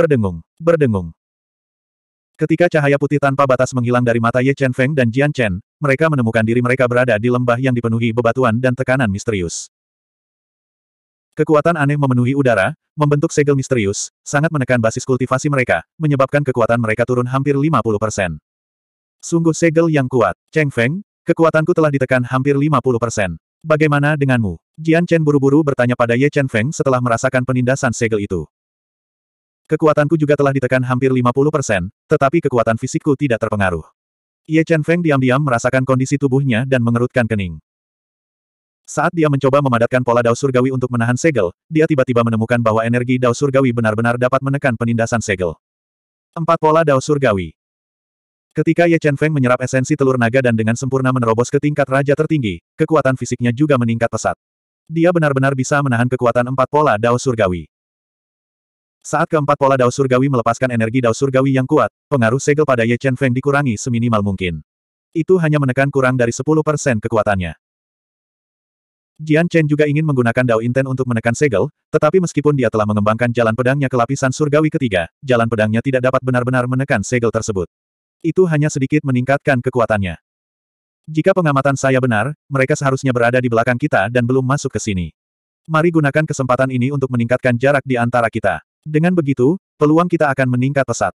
Berdengung, berdengung. Ketika cahaya putih tanpa batas menghilang dari mata Ye Chen Feng dan Jian Chen, mereka menemukan diri mereka berada di lembah yang dipenuhi bebatuan dan tekanan misterius. Kekuatan aneh memenuhi udara, membentuk segel misterius, sangat menekan basis kultivasi mereka, menyebabkan kekuatan mereka turun hampir 50%. Sungguh segel yang kuat. Cheng Feng, kekuatanku telah ditekan hampir 50%. Bagaimana denganmu? Jian Chen buru-buru bertanya pada Ye Chen Feng setelah merasakan penindasan segel itu. Kekuatanku juga telah ditekan hampir 50%, tetapi kekuatan fisikku tidak terpengaruh. Ye Chen Feng diam-diam merasakan kondisi tubuhnya dan mengerutkan kening. Saat dia mencoba memadatkan pola Dao Surgawi untuk menahan segel, dia tiba-tiba menemukan bahwa energi Dao Surgawi benar-benar dapat menekan penindasan segel. Empat pola Dao Surgawi Ketika Ye Chen Feng menyerap esensi telur naga dan dengan sempurna menerobos ke tingkat raja tertinggi, kekuatan fisiknya juga meningkat pesat. Dia benar-benar bisa menahan kekuatan empat pola Dao Surgawi. Saat keempat pola Dao Surgawi melepaskan energi Dao Surgawi yang kuat, pengaruh segel pada Ye Chen Feng dikurangi seminimal mungkin. Itu hanya menekan kurang dari 10% kekuatannya. Jian Chen juga ingin menggunakan Dao Inten untuk menekan segel, tetapi meskipun dia telah mengembangkan jalan pedangnya ke lapisan surgawi ketiga, jalan pedangnya tidak dapat benar-benar menekan segel tersebut. Itu hanya sedikit meningkatkan kekuatannya. Jika pengamatan saya benar, mereka seharusnya berada di belakang kita dan belum masuk ke sini. Mari gunakan kesempatan ini untuk meningkatkan jarak di antara kita. Dengan begitu, peluang kita akan meningkat pesat.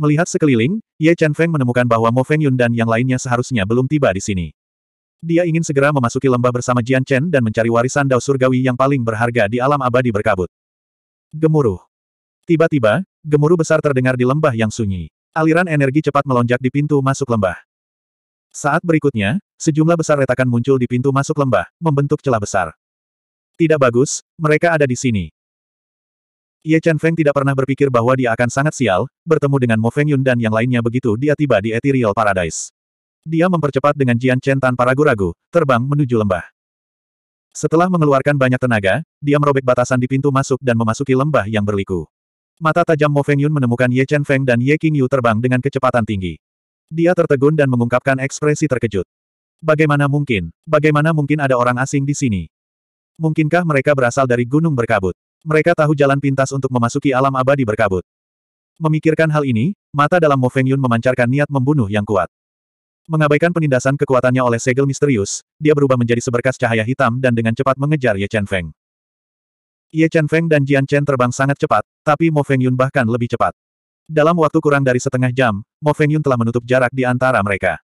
Melihat sekeliling, Ye Chen Feng menemukan bahwa Mo Feng Yun dan yang lainnya seharusnya belum tiba di sini. Dia ingin segera memasuki lembah bersama Jian Chen dan mencari warisan dao surgawi yang paling berharga di alam abadi berkabut. Gemuruh. Tiba-tiba, gemuruh besar terdengar di lembah yang sunyi. Aliran energi cepat melonjak di pintu masuk lembah. Saat berikutnya, sejumlah besar retakan muncul di pintu masuk lembah, membentuk celah besar. Tidak bagus, mereka ada di sini. Ye Chen Feng tidak pernah berpikir bahwa dia akan sangat sial, bertemu dengan Mo Feng Yun dan yang lainnya begitu dia tiba di Ethereal Paradise. Dia mempercepat dengan Jian Chen tanpa ragu-ragu, terbang menuju lembah. Setelah mengeluarkan banyak tenaga, dia merobek batasan di pintu masuk dan memasuki lembah yang berliku. Mata tajam Mo Feng Yun menemukan Ye Chen Feng dan Ye Qing Yu terbang dengan kecepatan tinggi. Dia tertegun dan mengungkapkan ekspresi terkejut. Bagaimana mungkin? Bagaimana mungkin ada orang asing di sini? Mungkinkah mereka berasal dari gunung berkabut? Mereka tahu jalan pintas untuk memasuki alam abadi berkabut. Memikirkan hal ini, mata dalam Mo Feng Yun memancarkan niat membunuh yang kuat. Mengabaikan penindasan kekuatannya oleh segel misterius, dia berubah menjadi seberkas cahaya hitam dan dengan cepat mengejar Ye Chen Feng. Ye Chen Feng dan Jian Chen terbang sangat cepat, tapi Mo Feng Yun bahkan lebih cepat. Dalam waktu kurang dari setengah jam, Mo Feng Yun telah menutup jarak di antara mereka.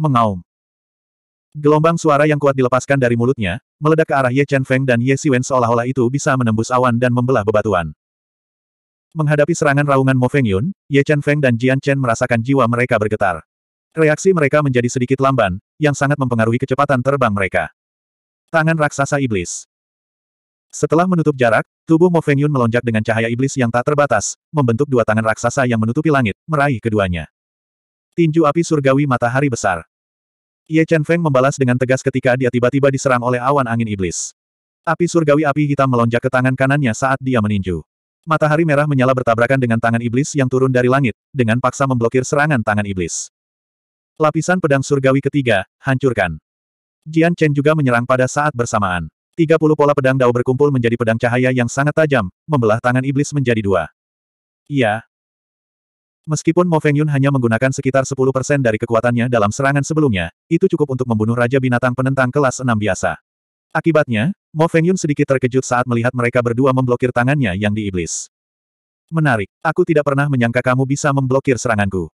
Mengaum. Gelombang suara yang kuat dilepaskan dari mulutnya, meledak ke arah Ye Chen Feng dan Ye Siwen seolah-olah itu bisa menembus awan dan membelah bebatuan. Menghadapi serangan raungan Mo Feng Yun, Ye Chen Feng dan Jian Chen merasakan jiwa mereka bergetar. Reaksi mereka menjadi sedikit lamban, yang sangat mempengaruhi kecepatan terbang mereka. Tangan raksasa iblis. Setelah menutup jarak, tubuh Mo Feng Yun melonjak dengan cahaya iblis yang tak terbatas, membentuk dua tangan raksasa yang menutupi langit, meraih keduanya. Tinju api surgawi matahari besar. Ye Chen Feng membalas dengan tegas ketika dia tiba-tiba diserang oleh awan angin iblis. Api surgawi api hitam melonjak ke tangan kanannya saat dia meninju. Matahari merah menyala bertabrakan dengan tangan iblis yang turun dari langit, dengan paksa memblokir serangan tangan iblis. Lapisan pedang surgawi ketiga, hancurkan. Jian Chen juga menyerang pada saat bersamaan. 30 pola pedang dao berkumpul menjadi pedang cahaya yang sangat tajam, membelah tangan iblis menjadi dua. Ia, Meskipun Mo Feng Yun hanya menggunakan sekitar 10% dari kekuatannya dalam serangan sebelumnya, itu cukup untuk membunuh Raja Binatang penentang kelas 6 biasa. Akibatnya, Mo Feng Yun sedikit terkejut saat melihat mereka berdua memblokir tangannya yang di iblis. Menarik, aku tidak pernah menyangka kamu bisa memblokir seranganku.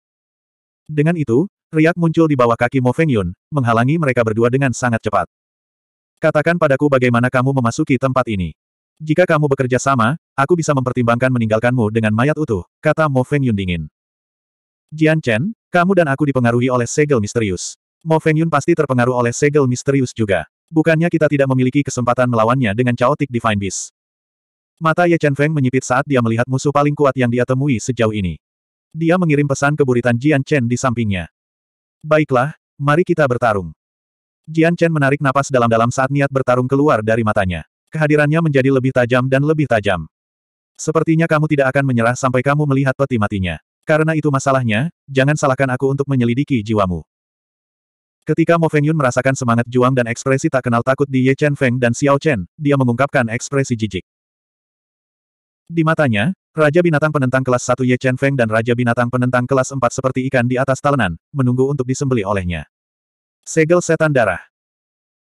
Dengan itu, riak muncul di bawah kaki Mo Feng Yun, menghalangi mereka berdua dengan sangat cepat. Katakan padaku bagaimana kamu memasuki tempat ini. Jika kamu bekerja sama, aku bisa mempertimbangkan meninggalkanmu dengan mayat utuh, kata Mo Feng Yun dingin. Jian Chen, kamu dan aku dipengaruhi oleh segel misterius. Mo Feng Yun pasti terpengaruh oleh segel misterius juga. Bukannya kita tidak memiliki kesempatan melawannya dengan chaotic divine beast. Mata Ye Chen Feng menyipit saat dia melihat musuh paling kuat yang dia temui sejauh ini. Dia mengirim pesan keburitan Jian Chen di sampingnya. Baiklah, mari kita bertarung. Jian Chen menarik napas dalam-dalam saat niat bertarung keluar dari matanya. Kehadirannya menjadi lebih tajam dan lebih tajam. Sepertinya kamu tidak akan menyerah sampai kamu melihat peti matinya. Karena itu masalahnya, jangan salahkan aku untuk menyelidiki jiwamu. Ketika Mo Feng Yun merasakan semangat juang dan ekspresi tak kenal takut di Ye Chen Feng dan Xiao Chen, dia mengungkapkan ekspresi jijik. Di matanya, Raja Binatang Penentang kelas 1 Ye Chen Feng dan Raja Binatang Penentang kelas 4 seperti ikan di atas talenan, menunggu untuk disembeli olehnya. Segel Setan Darah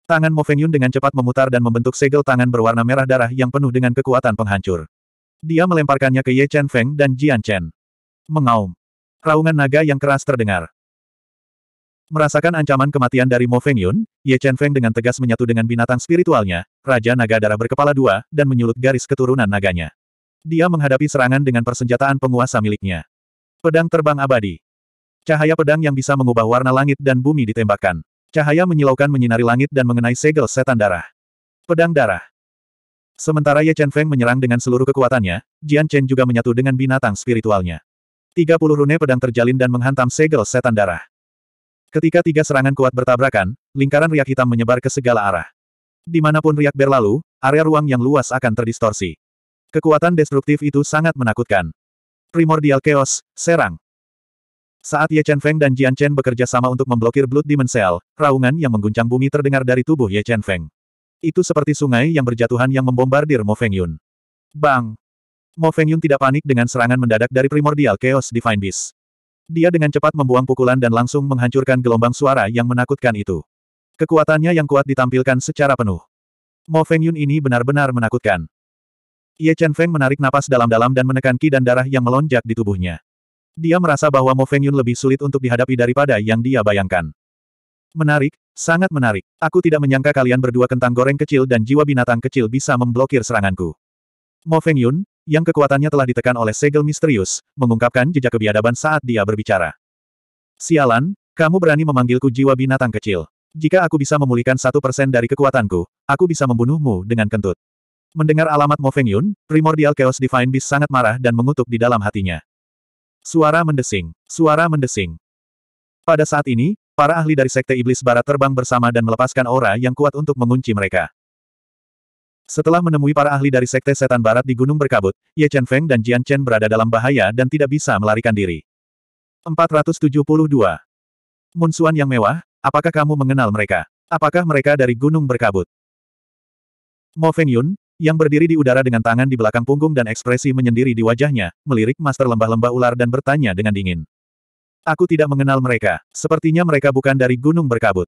Tangan Mo Fengyun dengan cepat memutar dan membentuk segel tangan berwarna merah darah yang penuh dengan kekuatan penghancur. Dia melemparkannya ke Ye Chen Feng dan Jian Chen. Mengaum. Raungan naga yang keras terdengar. Merasakan ancaman kematian dari Mo Fengyun, Ye Chen Feng dengan tegas menyatu dengan binatang spiritualnya, Raja Naga Darah berkepala dua, dan menyulut garis keturunan naganya. Dia menghadapi serangan dengan persenjataan penguasa miliknya. Pedang terbang abadi. Cahaya pedang yang bisa mengubah warna langit dan bumi ditembakkan. Cahaya menyilaukan menyinari langit dan mengenai segel setan darah. Pedang darah. Sementara Ye Chen Feng menyerang dengan seluruh kekuatannya, Jian Chen juga menyatu dengan binatang spiritualnya. 30 rune pedang terjalin dan menghantam segel setan darah. Ketika tiga serangan kuat bertabrakan, lingkaran riak hitam menyebar ke segala arah. Dimanapun riak berlalu, area ruang yang luas akan terdistorsi. Kekuatan destruktif itu sangat menakutkan. Primordial Chaos, serang. Saat Ye Chen Feng dan Jian Chen bekerja sama untuk memblokir Blood Demon Cell, raungan yang mengguncang bumi terdengar dari tubuh Ye Chen Feng. Itu seperti sungai yang berjatuhan yang membombardir Mo Feng Yun. Bang! Mo Feng Yun tidak panik dengan serangan mendadak dari primordial Chaos Divine Beast. Dia dengan cepat membuang pukulan dan langsung menghancurkan gelombang suara yang menakutkan itu. Kekuatannya yang kuat ditampilkan secara penuh. Mo Feng Yun ini benar-benar menakutkan. Ye Chen Feng menarik napas dalam-dalam dan menekan ki dan darah yang melonjak di tubuhnya. Dia merasa bahwa Mo Fengyun lebih sulit untuk dihadapi daripada yang dia bayangkan. Menarik, sangat menarik. Aku tidak menyangka kalian berdua kentang goreng kecil dan jiwa binatang kecil bisa memblokir seranganku. Mo Fengyun, yang kekuatannya telah ditekan oleh segel misterius, mengungkapkan jejak kebiadaban saat dia berbicara. Sialan, kamu berani memanggilku jiwa binatang kecil. Jika aku bisa memulihkan satu persen dari kekuatanku, aku bisa membunuhmu dengan kentut. Mendengar alamat Mo Fengyun, primordial chaos divine beast sangat marah dan mengutuk di dalam hatinya. Suara mendesing. Suara mendesing. Pada saat ini, para ahli dari Sekte Iblis Barat terbang bersama dan melepaskan aura yang kuat untuk mengunci mereka. Setelah menemui para ahli dari Sekte Setan Barat di Gunung Berkabut, Ye Chen Feng dan Jian Chen berada dalam bahaya dan tidak bisa melarikan diri. 472. Munsuan yang mewah, apakah kamu mengenal mereka? Apakah mereka dari Gunung Berkabut? Mo Feng Yun, yang berdiri di udara dengan tangan di belakang punggung dan ekspresi menyendiri di wajahnya, melirik master lembah-lembah ular dan bertanya dengan dingin. Aku tidak mengenal mereka. Sepertinya mereka bukan dari gunung berkabut.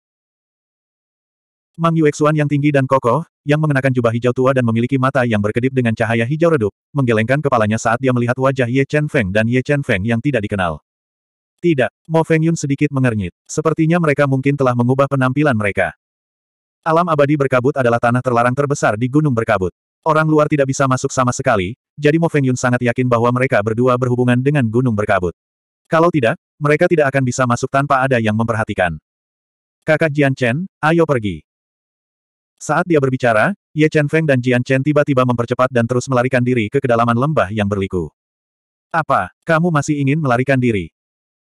Mang Yuexuan yang tinggi dan kokoh, yang mengenakan jubah hijau tua dan memiliki mata yang berkedip dengan cahaya hijau redup, menggelengkan kepalanya saat dia melihat wajah Ye Chen Feng dan Ye Chen Feng yang tidak dikenal. Tidak, Mo Feng Yun sedikit mengernyit. Sepertinya mereka mungkin telah mengubah penampilan mereka. Alam abadi berkabut adalah tanah terlarang terbesar di gunung berkabut. Orang luar tidak bisa masuk sama sekali, jadi Mo Feng Yun sangat yakin bahwa mereka berdua berhubungan dengan gunung berkabut. Kalau tidak, mereka tidak akan bisa masuk tanpa ada yang memperhatikan. Kakak Jian Chen, ayo pergi. Saat dia berbicara, Ye Chen Feng dan Jian Chen tiba-tiba mempercepat dan terus melarikan diri ke kedalaman lembah yang berliku. Apa, kamu masih ingin melarikan diri?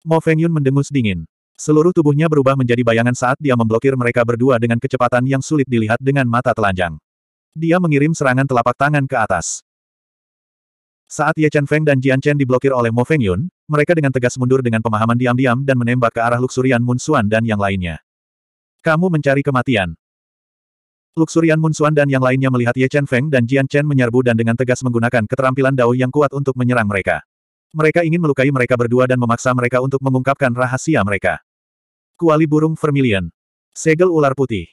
Mo Feng Yun mendengus dingin. Seluruh tubuhnya berubah menjadi bayangan saat dia memblokir mereka berdua dengan kecepatan yang sulit dilihat dengan mata telanjang. Dia mengirim serangan telapak tangan ke atas. Saat Ye Chen Feng dan Jian Chen diblokir oleh Mo Feng Yun, mereka dengan tegas mundur dengan pemahaman diam-diam dan menembak ke arah Luxurian Munsuan dan yang lainnya. Kamu mencari kematian. Luxurian Munsuan dan yang lainnya melihat Ye Chen Feng dan Jian Chen menyerbu dan dengan tegas menggunakan keterampilan Dao yang kuat untuk menyerang mereka. Mereka ingin melukai mereka berdua dan memaksa mereka untuk mengungkapkan rahasia mereka. Kuali burung vermilion. Segel ular putih.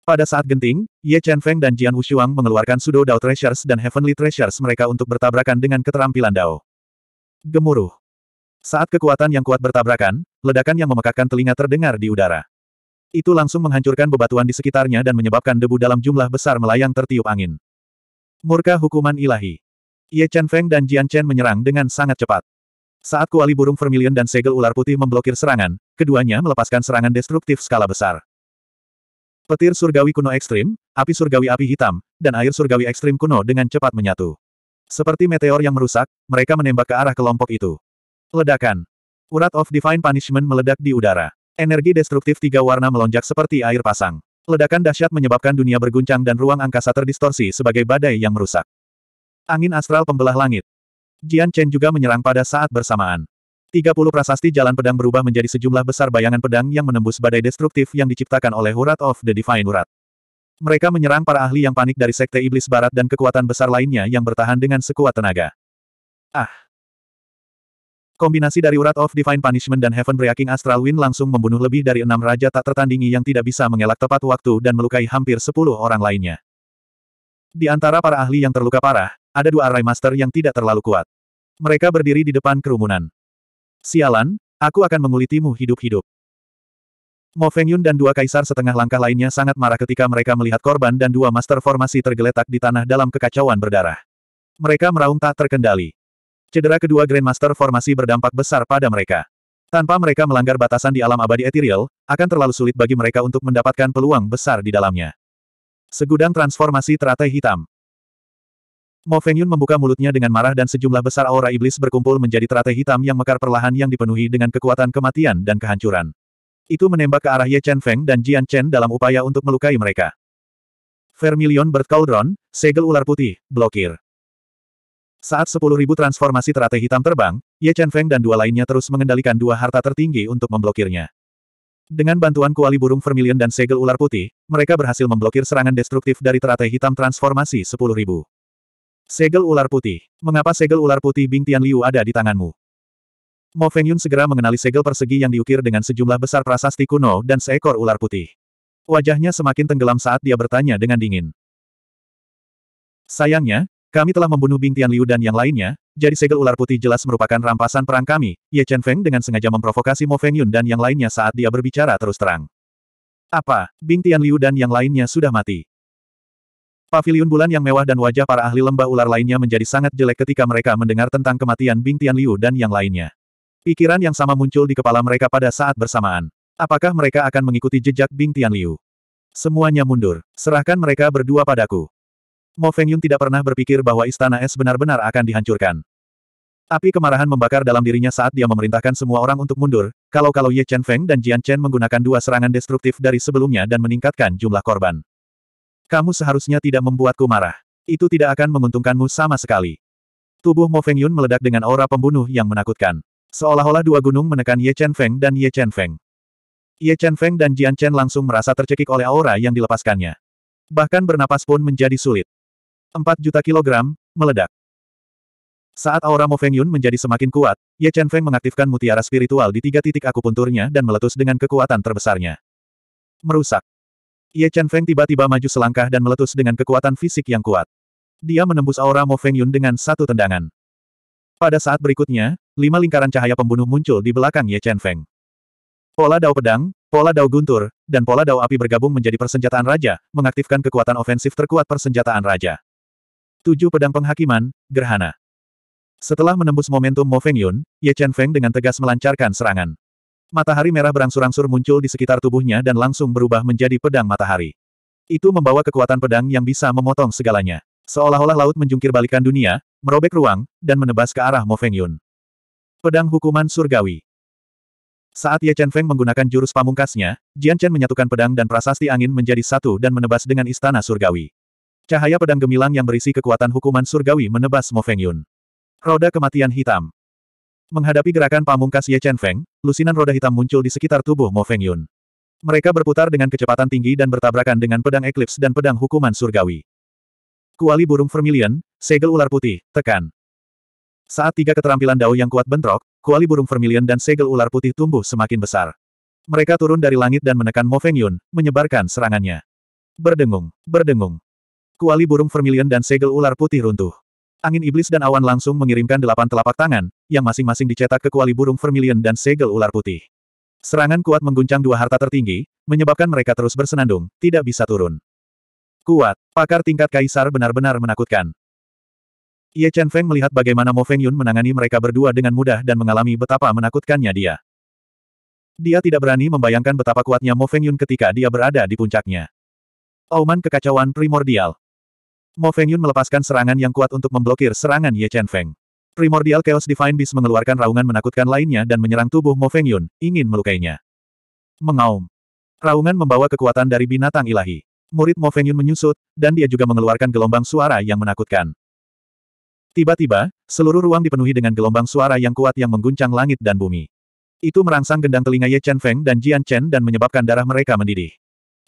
Pada saat genting, Ye Chen Feng dan Jian Wushuang mengeluarkan Sudo Dao Treasures dan Heavenly Treasures mereka untuk bertabrakan dengan keterampilan Dao. Gemuruh. Saat kekuatan yang kuat bertabrakan, ledakan yang memekakkan telinga terdengar di udara. Itu langsung menghancurkan bebatuan di sekitarnya dan menyebabkan debu dalam jumlah besar melayang tertiup angin. Murka hukuman ilahi. Ye Chen Feng dan Jian Chen menyerang dengan sangat cepat. Saat kuali burung vermilion dan segel ular putih memblokir serangan, keduanya melepaskan serangan destruktif skala besar. Petir surgawi kuno ekstrim, api surgawi api hitam, dan air surgawi ekstrim kuno dengan cepat menyatu. Seperti meteor yang merusak, mereka menembak ke arah kelompok itu. Ledakan. Urat of Divine Punishment meledak di udara. Energi destruktif tiga warna melonjak seperti air pasang. Ledakan dahsyat menyebabkan dunia berguncang dan ruang angkasa terdistorsi sebagai badai yang merusak. Angin astral pembelah langit. Jian Chen juga menyerang pada saat bersamaan. 30 prasasti jalan pedang berubah menjadi sejumlah besar bayangan pedang yang menembus badai destruktif yang diciptakan oleh Urat of the Divine Urat. Mereka menyerang para ahli yang panik dari Sekte Iblis Barat dan kekuatan besar lainnya yang bertahan dengan sekuat tenaga. Ah! Kombinasi dari Urat of Divine Punishment dan Heaven Breaking Astral Wind langsung membunuh lebih dari enam raja tak tertandingi yang tidak bisa mengelak tepat waktu dan melukai hampir sepuluh orang lainnya. Di antara para ahli yang terluka parah, ada dua Array Master yang tidak terlalu kuat. Mereka berdiri di depan kerumunan. Sialan, aku akan mengulitimu hidup-hidup. Mo Feng Yun dan dua kaisar setengah langkah lainnya sangat marah ketika mereka melihat korban dan dua master formasi tergeletak di tanah dalam kekacauan berdarah. Mereka meraung tak terkendali. Cedera kedua Grandmaster formasi berdampak besar pada mereka. Tanpa mereka melanggar batasan di alam abadi ethereal, akan terlalu sulit bagi mereka untuk mendapatkan peluang besar di dalamnya. Segudang transformasi teratai hitam. Mo Fengyun membuka mulutnya dengan marah dan sejumlah besar aura iblis berkumpul menjadi teratai hitam yang mekar perlahan yang dipenuhi dengan kekuatan kematian dan kehancuran. Itu menembak ke arah Ye Chen Feng dan Jian Chen dalam upaya untuk melukai mereka. Vermilion Bird Cauldron, Segel Ular Putih, Blokir. Saat 10.000 transformasi teratai hitam terbang, Ye Chen Feng dan dua lainnya terus mengendalikan dua harta tertinggi untuk memblokirnya. Dengan bantuan kuali burung vermilion dan segel ular putih, mereka berhasil memblokir serangan destruktif dari teratai hitam transformasi 10.000. Segel ular putih. Mengapa segel ular putih Bing Tian Liu ada di tanganmu? Mo Feng Yun segera mengenali segel persegi yang diukir dengan sejumlah besar prasasti kuno dan seekor ular putih. Wajahnya semakin tenggelam saat dia bertanya dengan dingin. Sayangnya, kami telah membunuh Bing Tian Liu dan yang lainnya, jadi segel ular putih jelas merupakan rampasan perang kami, Ye Chen Feng dengan sengaja memprovokasi Mo Feng Yun dan yang lainnya saat dia berbicara terus terang. Apa, Bing Tian Liu dan yang lainnya sudah mati? Paviliun bulan yang mewah dan wajah para ahli lembah ular lainnya menjadi sangat jelek ketika mereka mendengar tentang kematian Bing Liu dan yang lainnya. Pikiran yang sama muncul di kepala mereka pada saat bersamaan. Apakah mereka akan mengikuti jejak Bing Liu? Semuanya mundur. Serahkan mereka berdua padaku. Mo Feng Yun tidak pernah berpikir bahwa istana es benar-benar akan dihancurkan. Api kemarahan membakar dalam dirinya saat dia memerintahkan semua orang untuk mundur, kalau-kalau Ye Chen Feng dan Jian Chen menggunakan dua serangan destruktif dari sebelumnya dan meningkatkan jumlah korban. Kamu seharusnya tidak membuatku marah. Itu tidak akan menguntungkanmu sama sekali. Tubuh Mo Feng Yun meledak dengan aura pembunuh yang menakutkan. Seolah-olah dua gunung menekan Ye Chen Feng dan Ye Chen Feng. Ye Chen Feng dan Jian Chen langsung merasa tercekik oleh aura yang dilepaskannya. Bahkan bernapas pun menjadi sulit. 4 juta kilogram, meledak. Saat aura Mo Feng Yun menjadi semakin kuat, Ye Chen Feng mengaktifkan mutiara spiritual di tiga titik akupunturnya dan meletus dengan kekuatan terbesarnya. Merusak. Ye Chen Feng tiba-tiba maju selangkah dan meletus dengan kekuatan fisik yang kuat. Dia menembus aura Mo Feng Yun dengan satu tendangan. Pada saat berikutnya, lima lingkaran cahaya pembunuh muncul di belakang Ye Chen Feng. Pola dao pedang, pola dao guntur, dan pola dao api bergabung menjadi persenjataan raja, mengaktifkan kekuatan ofensif terkuat persenjataan raja. Tujuh pedang penghakiman, gerhana. Setelah menembus momentum Mo Feng Yun, Ye Chen Feng dengan tegas melancarkan serangan. Matahari merah berangsur-angsur muncul di sekitar tubuhnya dan langsung berubah menjadi pedang matahari. Itu membawa kekuatan pedang yang bisa memotong segalanya. Seolah-olah laut menjungkir balikan dunia, merobek ruang, dan menebas ke arah Mo Feng Yun. Pedang Hukuman Surgawi Saat Ye Chen Feng menggunakan jurus pamungkasnya, Jian Chen menyatukan pedang dan prasasti angin menjadi satu dan menebas dengan istana surgawi. Cahaya pedang gemilang yang berisi kekuatan hukuman surgawi menebas Mo Feng Yun. Roda kematian hitam. Menghadapi gerakan pamungkas Ye Chen Feng, lusinan roda hitam muncul di sekitar tubuh Mo Feng Yun. Mereka berputar dengan kecepatan tinggi dan bertabrakan dengan pedang eklips dan pedang hukuman surgawi. Kuali burung vermilion, segel ular putih, tekan. Saat tiga keterampilan dao yang kuat bentrok, kuali burung vermilion dan segel ular putih tumbuh semakin besar. Mereka turun dari langit dan menekan Mo Feng Yun, menyebarkan serangannya. Berdengung, berdengung. Kuali burung vermilion dan segel ular putih runtuh. Angin iblis dan awan langsung mengirimkan delapan telapak tangan, yang masing-masing dicetak ke kuali burung vermilion dan segel ular putih. Serangan kuat mengguncang dua harta tertinggi, menyebabkan mereka terus bersenandung, tidak bisa turun. Kuat, pakar tingkat kaisar benar-benar menakutkan. Ye Chen Feng melihat bagaimana Mo Feng Yun menangani mereka berdua dengan mudah dan mengalami betapa menakutkannya dia. Dia tidak berani membayangkan betapa kuatnya Mo Feng Yun ketika dia berada di puncaknya. Auman kekacauan primordial. Mo Yun melepaskan serangan yang kuat untuk memblokir serangan Ye Chen Feng. Primordial Chaos Divine Beast mengeluarkan raungan menakutkan lainnya dan menyerang tubuh Mo Yun, ingin melukainya. Mengaum. Raungan membawa kekuatan dari binatang ilahi. Murid Mo Yun menyusut, dan dia juga mengeluarkan gelombang suara yang menakutkan. Tiba-tiba, seluruh ruang dipenuhi dengan gelombang suara yang kuat yang mengguncang langit dan bumi. Itu merangsang gendang telinga Ye Chen Feng dan Jian Chen dan menyebabkan darah mereka mendidih.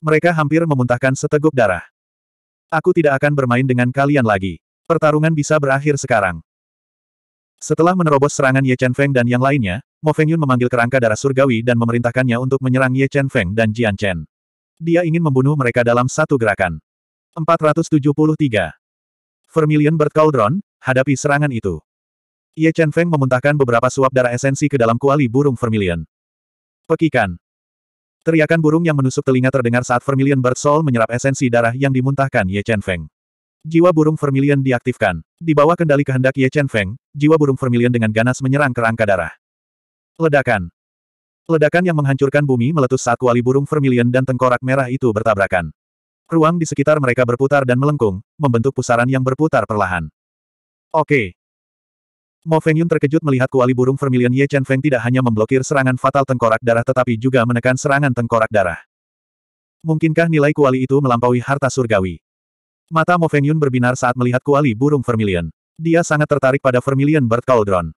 Mereka hampir memuntahkan seteguk darah. Aku tidak akan bermain dengan kalian lagi. Pertarungan bisa berakhir sekarang. Setelah menerobos serangan Ye Chen Feng dan yang lainnya, Mo Feng Yun memanggil kerangka darah surgawi dan memerintahkannya untuk menyerang Ye Chen Feng dan Jian Chen. Dia ingin membunuh mereka dalam satu gerakan. 473. Vermilion Bird Cauldron, hadapi serangan itu. Ye Chen Feng memuntahkan beberapa suap darah esensi ke dalam kuali burung vermilion. Pekikan. Teriakan burung yang menusuk telinga terdengar saat Vermilion Bird Soul menyerap esensi darah yang dimuntahkan Ye Chen Feng. Jiwa burung Vermilion diaktifkan. Di bawah kendali kehendak Ye Chen Feng, jiwa burung Vermilion dengan ganas menyerang kerangka darah. Ledakan. Ledakan yang menghancurkan bumi meletus saat kuali burung Vermilion dan tengkorak merah itu bertabrakan. Ruang di sekitar mereka berputar dan melengkung, membentuk pusaran yang berputar perlahan. Oke. Mo Yun terkejut melihat kuali burung Vermilion Ye Chen Feng tidak hanya memblokir serangan fatal tengkorak darah tetapi juga menekan serangan tengkorak darah. Mungkinkah nilai kuali itu melampaui harta surgawi? Mata Mo Yun berbinar saat melihat kuali burung Vermilion. Dia sangat tertarik pada Vermilion Bird Cauldron.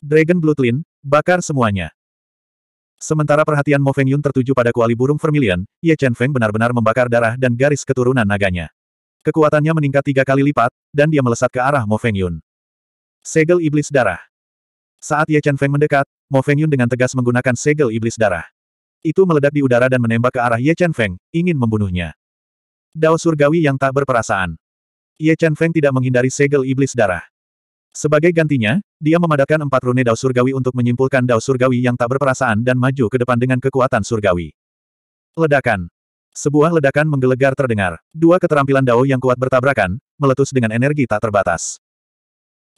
Dragon Bloodline, bakar semuanya. Sementara perhatian Mo Yun tertuju pada kuali burung Vermilion, Ye Chen Feng benar-benar membakar darah dan garis keturunan naganya. Kekuatannya meningkat tiga kali lipat, dan dia melesat ke arah Mo Yun. Segel Iblis Darah. Saat Ye Chen Feng mendekat, Mo Feng Yun dengan tegas menggunakan segel Iblis Darah. Itu meledak di udara dan menembak ke arah Ye Chen Feng, ingin membunuhnya. Dao surgawi yang tak berperasaan. Ye Chen Feng tidak menghindari segel Iblis Darah. Sebagai gantinya, dia memadatkan empat rune Dao surgawi untuk menyimpulkan Dao surgawi yang tak berperasaan dan maju ke depan dengan kekuatan surgawi. Ledakan. Sebuah ledakan menggelegar terdengar. Dua keterampilan Dao yang kuat bertabrakan, meletus dengan energi tak terbatas.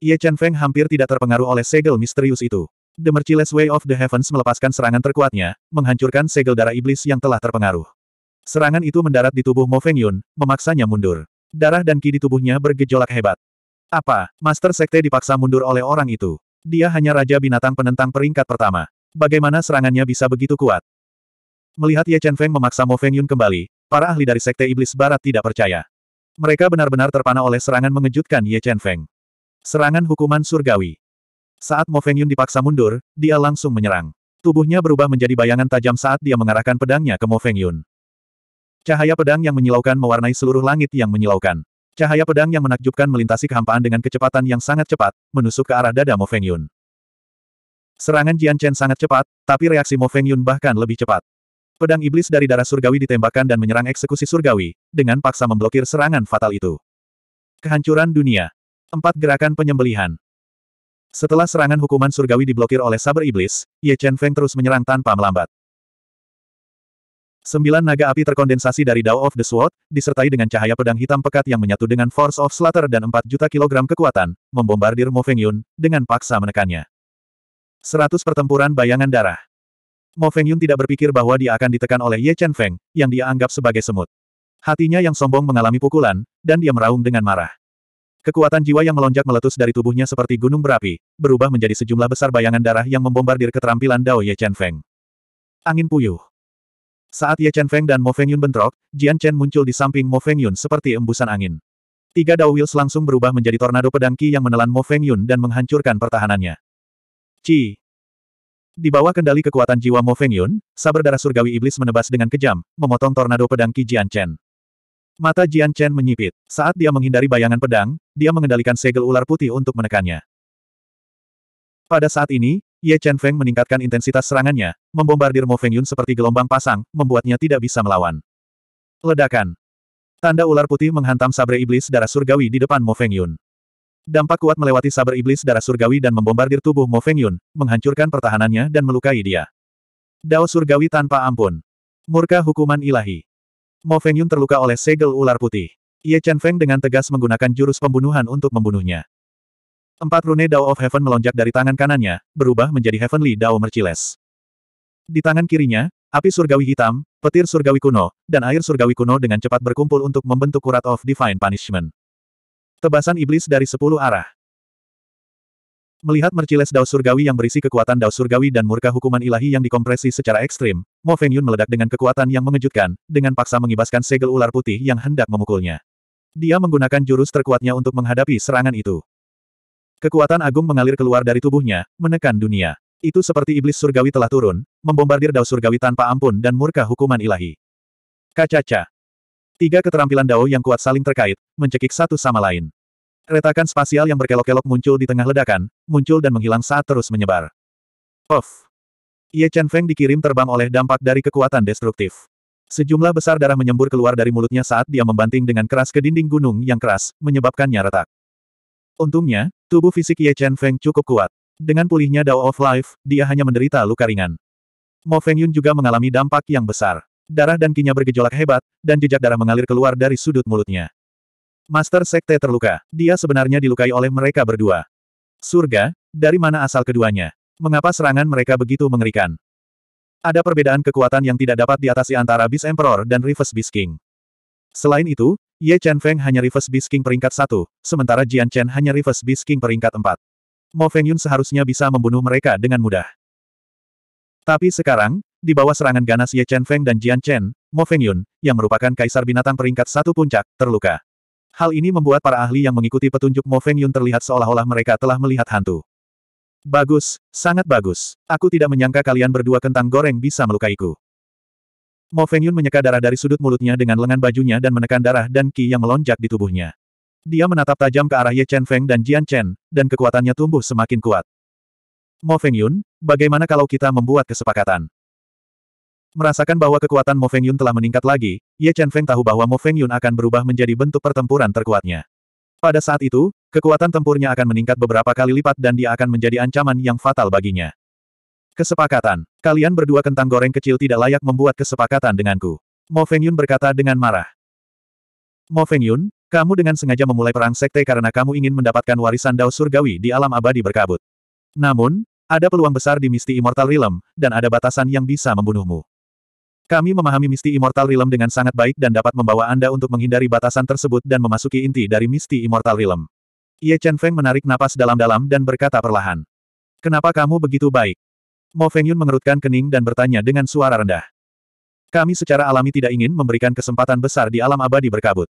Ye Chen Feng hampir tidak terpengaruh oleh segel misterius itu. The Merciless Way of the Heavens melepaskan serangan terkuatnya, menghancurkan segel darah iblis yang telah terpengaruh. Serangan itu mendarat di tubuh Mo Feng Yun, memaksanya mundur. Darah dan ki di tubuhnya bergejolak hebat. Apa, Master Sekte dipaksa mundur oleh orang itu? Dia hanya Raja Binatang penentang peringkat pertama. Bagaimana serangannya bisa begitu kuat? Melihat Ye Chen Feng memaksa Mo Feng Yun kembali, para ahli dari Sekte Iblis Barat tidak percaya. Mereka benar-benar terpana oleh serangan mengejutkan Ye Chen Feng. Serangan hukuman surgawi. Saat Mo Feng Yun dipaksa mundur, dia langsung menyerang. Tubuhnya berubah menjadi bayangan tajam saat dia mengarahkan pedangnya ke Mo Feng Yun. Cahaya pedang yang menyilaukan mewarnai seluruh langit yang menyilaukan. Cahaya pedang yang menakjubkan melintasi kehampaan dengan kecepatan yang sangat cepat, menusuk ke arah dada Mo Feng Yun. Serangan Jian Chen sangat cepat, tapi reaksi Mo Feng Yun bahkan lebih cepat. Pedang iblis dari darah surgawi ditembakkan dan menyerang eksekusi surgawi, dengan paksa memblokir serangan fatal itu. Kehancuran dunia. Empat gerakan penyembelihan. Setelah serangan hukuman surgawi diblokir oleh saber iblis, Ye Chen Feng terus menyerang tanpa melambat. Sembilan naga api terkondensasi dari Dao of the Sword, disertai dengan cahaya pedang hitam pekat yang menyatu dengan Force of Slaughter dan 4 juta kilogram kekuatan, membombardir Mo Feng Yun, dengan paksa menekannya. Seratus pertempuran bayangan darah. Mo Feng Yun tidak berpikir bahwa dia akan ditekan oleh Ye Chen Feng, yang dia anggap sebagai semut. Hatinya yang sombong mengalami pukulan, dan dia meraung dengan marah. Kekuatan jiwa yang melonjak meletus dari tubuhnya seperti gunung berapi, berubah menjadi sejumlah besar bayangan darah yang membombardir keterampilan Dao Ye Chen Feng. Angin puyuh. Saat Ye Chen Feng dan Mo Feng Yun bentrok, Jian Chen muncul di samping Mo Feng Yun seperti embusan angin. Tiga Dao Wills langsung berubah menjadi tornado pedang Qi yang menelan Mo Feng Yun dan menghancurkan pertahanannya. Qi. Di bawah kendali kekuatan jiwa Mo Feng Yun, saber darah surgawi iblis menebas dengan kejam, memotong tornado pedang Qi Jian Chen. Mata Jian Chen menyipit. Saat dia menghindari bayangan pedang, dia mengendalikan segel ular putih untuk menekannya. Pada saat ini, Ye Chen Feng meningkatkan intensitas serangannya, membombardir Mo Feng Yun seperti gelombang pasang, membuatnya tidak bisa melawan. Ledakan. Tanda ular putih menghantam sabre iblis darah surgawi di depan Mo Feng Yun. Dampak kuat melewati sabre iblis darah surgawi dan membombardir tubuh Mo Feng Yun, menghancurkan pertahanannya dan melukai dia. Dao surgawi tanpa ampun. Murka hukuman ilahi. Mo Fengyun terluka oleh segel ular putih. Ye Chen Feng dengan tegas menggunakan jurus pembunuhan untuk membunuhnya. Empat rune Dao of Heaven melonjak dari tangan kanannya, berubah menjadi Heavenly Dao Merciless. Di tangan kirinya, api surgawi hitam, petir surgawi kuno, dan air surgawi kuno dengan cepat berkumpul untuk membentuk Kurat of Divine Punishment. Tebasan iblis dari sepuluh arah. Melihat merciles daun surgawi yang berisi kekuatan daun surgawi dan murka hukuman ilahi yang dikompresi secara ekstrim, Mo Feng Yun meledak dengan kekuatan yang mengejutkan, dengan paksa mengibaskan segel ular putih yang hendak memukulnya. Dia menggunakan jurus terkuatnya untuk menghadapi serangan itu. Kekuatan agung mengalir keluar dari tubuhnya, menekan dunia. Itu seperti iblis surgawi telah turun, membombardir daun surgawi tanpa ampun dan murka hukuman ilahi. Kacaca. Tiga keterampilan Dao yang kuat saling terkait, mencekik satu sama lain. Retakan spasial yang berkelok-kelok muncul di tengah ledakan, muncul dan menghilang saat terus menyebar. Of! Ye Chen Feng dikirim terbang oleh dampak dari kekuatan destruktif. Sejumlah besar darah menyembur keluar dari mulutnya saat dia membanting dengan keras ke dinding gunung yang keras, menyebabkannya retak. Untungnya, tubuh fisik Ye Chen Feng cukup kuat. Dengan pulihnya Dao of Life, dia hanya menderita luka ringan. Mo Feng Yun juga mengalami dampak yang besar. Darah dan kinya bergejolak hebat, dan jejak darah mengalir keluar dari sudut mulutnya. Master Sekte terluka. Dia sebenarnya dilukai oleh mereka berdua. Surga, dari mana asal keduanya? Mengapa serangan mereka begitu mengerikan? Ada perbedaan kekuatan yang tidak dapat diatasi antara Beast Emperor dan Reverse Beast King. Selain itu, Ye Chen Feng hanya Reverse Beast King peringkat 1, sementara Jian Chen hanya Reverse Beast King peringkat 4. Mo Feng Yun seharusnya bisa membunuh mereka dengan mudah. Tapi sekarang, di bawah serangan ganas Ye Chen Feng dan Jian Chen, Mo Feng Yun, yang merupakan kaisar binatang peringkat satu puncak, terluka. Hal ini membuat para ahli yang mengikuti petunjuk Mo Feng Yun terlihat seolah-olah mereka telah melihat hantu. Bagus, sangat bagus. Aku tidak menyangka kalian berdua kentang goreng bisa melukaiku. Mo Feng Yun menyeka darah dari sudut mulutnya dengan lengan bajunya dan menekan darah dan ki yang melonjak di tubuhnya. Dia menatap tajam ke arah Ye Chen Feng dan Jian Chen, dan kekuatannya tumbuh semakin kuat. Mo Feng Yun, bagaimana kalau kita membuat kesepakatan? Merasakan bahwa kekuatan Mo Feng Yun telah meningkat lagi, Ye Chen Feng tahu bahwa Mo Feng Yun akan berubah menjadi bentuk pertempuran terkuatnya. Pada saat itu, kekuatan tempurnya akan meningkat beberapa kali lipat dan dia akan menjadi ancaman yang fatal baginya. Kesepakatan. Kalian berdua kentang goreng kecil tidak layak membuat kesepakatan denganku. Mo Feng Yun berkata dengan marah. Mo Feng Yun, kamu dengan sengaja memulai perang sekte karena kamu ingin mendapatkan warisan Dao Surgawi di alam abadi berkabut. Namun, ada peluang besar di Misti Immortal Realm, dan ada batasan yang bisa membunuhmu. Kami memahami misti Immortal Realm dengan sangat baik dan dapat membawa Anda untuk menghindari batasan tersebut dan memasuki inti dari misti Immortal Realm. Ye Chen Feng menarik napas dalam-dalam dan berkata perlahan. Kenapa kamu begitu baik? Mo Feng Yun mengerutkan kening dan bertanya dengan suara rendah. Kami secara alami tidak ingin memberikan kesempatan besar di alam abadi berkabut.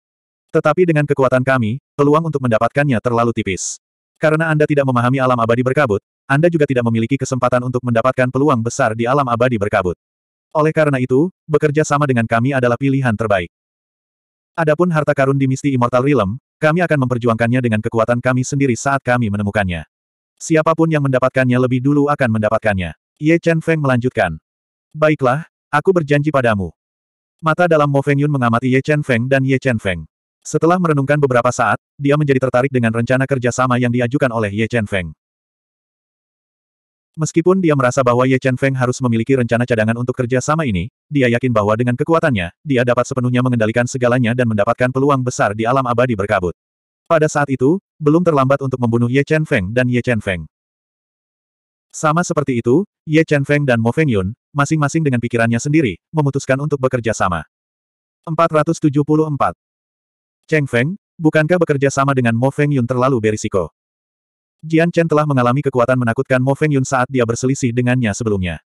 Tetapi dengan kekuatan kami, peluang untuk mendapatkannya terlalu tipis. Karena Anda tidak memahami alam abadi berkabut, Anda juga tidak memiliki kesempatan untuk mendapatkan peluang besar di alam abadi berkabut. Oleh karena itu, bekerja sama dengan kami adalah pilihan terbaik. Adapun harta karun di Misti Immortal Realm, kami akan memperjuangkannya dengan kekuatan kami sendiri saat kami menemukannya. Siapapun yang mendapatkannya lebih dulu akan mendapatkannya. Ye Chen Feng melanjutkan. Baiklah, aku berjanji padamu. Mata dalam Mo Feng Yun mengamati Ye Chen Feng dan Ye Chen Feng. Setelah merenungkan beberapa saat, dia menjadi tertarik dengan rencana kerjasama yang diajukan oleh Ye Chen Feng. Meskipun dia merasa bahwa Ye Chen Feng harus memiliki rencana cadangan untuk kerja sama ini, dia yakin bahwa dengan kekuatannya, dia dapat sepenuhnya mengendalikan segalanya dan mendapatkan peluang besar di alam abadi berkabut. Pada saat itu, belum terlambat untuk membunuh Ye Chen Feng dan Ye Chen Feng. Sama seperti itu, Ye Chen Feng dan Mo Feng Yun, masing-masing dengan pikirannya sendiri, memutuskan untuk bekerja sama. 474. Cheng Feng, bukankah bekerja sama dengan Mo Feng Yun terlalu berisiko? Jian Chen telah mengalami kekuatan menakutkan Mo Feng Yun saat dia berselisih dengannya sebelumnya.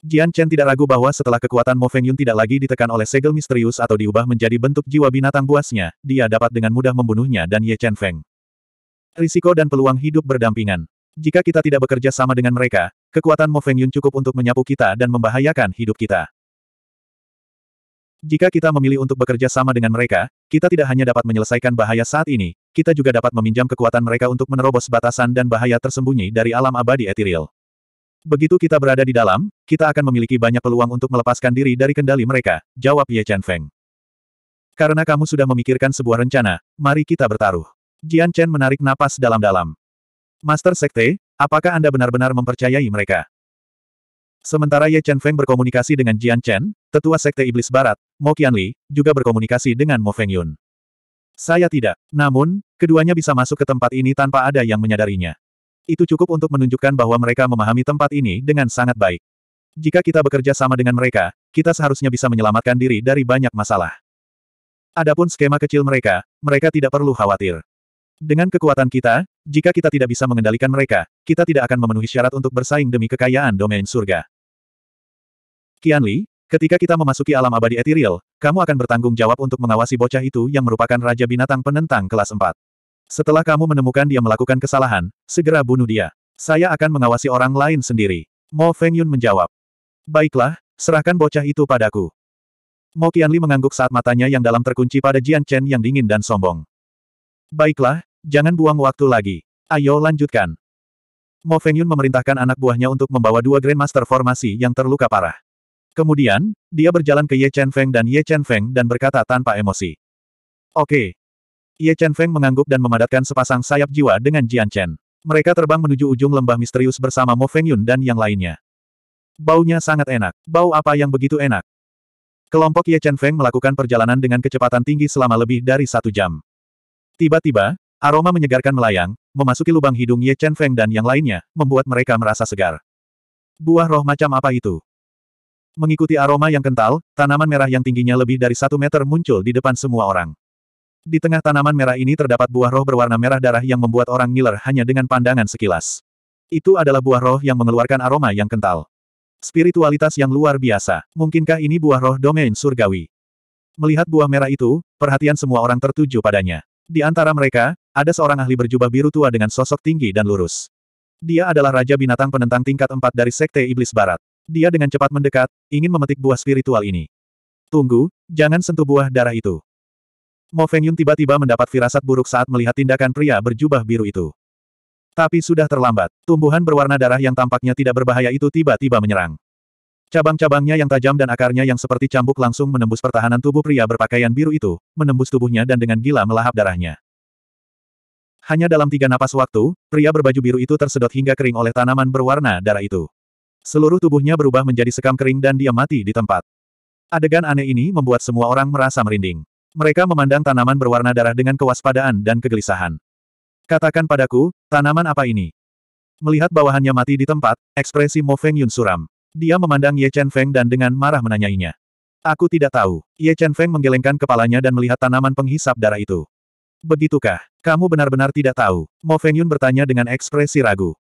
Jian Chen tidak ragu bahwa setelah kekuatan Mo Feng Yun tidak lagi ditekan oleh segel misterius atau diubah menjadi bentuk jiwa binatang buasnya, dia dapat dengan mudah membunuhnya dan Ye Chen Feng. Risiko dan peluang hidup berdampingan. Jika kita tidak bekerja sama dengan mereka, kekuatan Mo Feng Yun cukup untuk menyapu kita dan membahayakan hidup kita. Jika kita memilih untuk bekerja sama dengan mereka, kita tidak hanya dapat menyelesaikan bahaya saat ini, kita juga dapat meminjam kekuatan mereka untuk menerobos batasan dan bahaya tersembunyi dari alam abadi etiril. Begitu kita berada di dalam, kita akan memiliki banyak peluang untuk melepaskan diri dari kendali mereka, jawab Ye Chen Feng. Karena kamu sudah memikirkan sebuah rencana, mari kita bertaruh. Jian Chen menarik napas dalam-dalam. Master Sekte, apakah Anda benar-benar mempercayai mereka? Sementara Ye Chen Feng berkomunikasi dengan Jian Chen, tetua Sekte Iblis Barat, Mo Qianli, juga berkomunikasi dengan Mo Feng Yun. Saya tidak. Namun, keduanya bisa masuk ke tempat ini tanpa ada yang menyadarinya. Itu cukup untuk menunjukkan bahwa mereka memahami tempat ini dengan sangat baik. Jika kita bekerja sama dengan mereka, kita seharusnya bisa menyelamatkan diri dari banyak masalah. Adapun skema kecil mereka, mereka tidak perlu khawatir. Dengan kekuatan kita, jika kita tidak bisa mengendalikan mereka, kita tidak akan memenuhi syarat untuk bersaing demi kekayaan domain surga. Qianli, Ketika kita memasuki alam abadi etiril, kamu akan bertanggung jawab untuk mengawasi bocah itu yang merupakan Raja Binatang Penentang kelas 4. Setelah kamu menemukan dia melakukan kesalahan, segera bunuh dia. Saya akan mengawasi orang lain sendiri. Mo Yun menjawab. Baiklah, serahkan bocah itu padaku. Mo Qianli mengangguk saat matanya yang dalam terkunci pada Jian Chen yang dingin dan sombong. Baiklah, jangan buang waktu lagi. Ayo lanjutkan. Mo Yun memerintahkan anak buahnya untuk membawa dua Grandmaster formasi yang terluka parah. Kemudian, dia berjalan ke Ye Chen Feng dan Ye Chen Feng dan berkata tanpa emosi. Oke. Ye Chen Feng mengangguk dan memadatkan sepasang sayap jiwa dengan Jian Chen. Mereka terbang menuju ujung lembah misterius bersama Mo Feng Yun dan yang lainnya. Baunya sangat enak. Bau apa yang begitu enak? Kelompok Ye Chen Feng melakukan perjalanan dengan kecepatan tinggi selama lebih dari satu jam. Tiba-tiba, aroma menyegarkan melayang, memasuki lubang hidung Ye Chen Feng dan yang lainnya, membuat mereka merasa segar. Buah roh macam apa itu? Mengikuti aroma yang kental, tanaman merah yang tingginya lebih dari satu meter muncul di depan semua orang. Di tengah tanaman merah ini terdapat buah roh berwarna merah darah yang membuat orang ngiler hanya dengan pandangan sekilas. Itu adalah buah roh yang mengeluarkan aroma yang kental. Spiritualitas yang luar biasa. Mungkinkah ini buah roh domain surgawi? Melihat buah merah itu, perhatian semua orang tertuju padanya. Di antara mereka, ada seorang ahli berjubah biru tua dengan sosok tinggi dan lurus. Dia adalah Raja Binatang Penentang tingkat 4 dari Sekte Iblis Barat. Dia dengan cepat mendekat, ingin memetik buah spiritual ini. Tunggu, jangan sentuh buah darah itu. Mo Feng Yun tiba-tiba mendapat firasat buruk saat melihat tindakan pria berjubah biru itu. Tapi sudah terlambat, tumbuhan berwarna darah yang tampaknya tidak berbahaya itu tiba-tiba menyerang. Cabang-cabangnya yang tajam dan akarnya yang seperti cambuk langsung menembus pertahanan tubuh pria berpakaian biru itu, menembus tubuhnya dan dengan gila melahap darahnya. Hanya dalam tiga napas waktu, pria berbaju biru itu tersedot hingga kering oleh tanaman berwarna darah itu. Seluruh tubuhnya berubah menjadi sekam kering dan dia mati di tempat. Adegan aneh ini membuat semua orang merasa merinding. Mereka memandang tanaman berwarna darah dengan kewaspadaan dan kegelisahan. Katakan padaku, tanaman apa ini? Melihat bawahannya mati di tempat, ekspresi Mo Feng Yun suram. Dia memandang Ye Chen Feng dan dengan marah menanyainya. Aku tidak tahu. Ye Chen Feng menggelengkan kepalanya dan melihat tanaman penghisap darah itu. Begitukah? Kamu benar-benar tidak tahu? Mo Feng Yun bertanya dengan ekspresi ragu.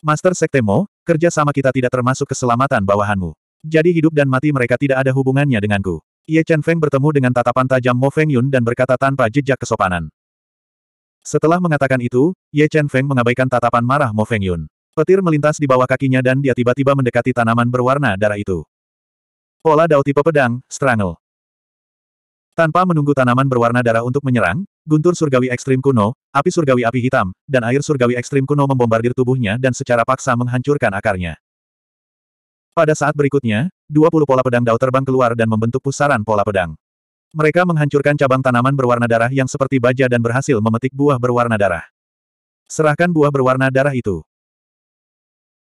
Master Sekte Mo, Kerja sama kita tidak termasuk keselamatan bawahanmu. Jadi hidup dan mati mereka tidak ada hubungannya denganku. Ye Chen Feng bertemu dengan tatapan tajam Mo Feng Yun dan berkata tanpa jejak kesopanan. Setelah mengatakan itu, Ye Chen Feng mengabaikan tatapan marah Mo Feng Yun. Petir melintas di bawah kakinya dan dia tiba-tiba mendekati tanaman berwarna darah itu. Pola Dao tipe pedang, Strangle. Tanpa menunggu tanaman berwarna darah untuk menyerang, guntur surgawi ekstrim kuno, api surgawi api hitam, dan air surgawi ekstrim kuno membombardir tubuhnya dan secara paksa menghancurkan akarnya. Pada saat berikutnya, 20 pola pedang dao terbang keluar dan membentuk pusaran pola pedang. Mereka menghancurkan cabang tanaman berwarna darah yang seperti baja dan berhasil memetik buah berwarna darah. Serahkan buah berwarna darah itu.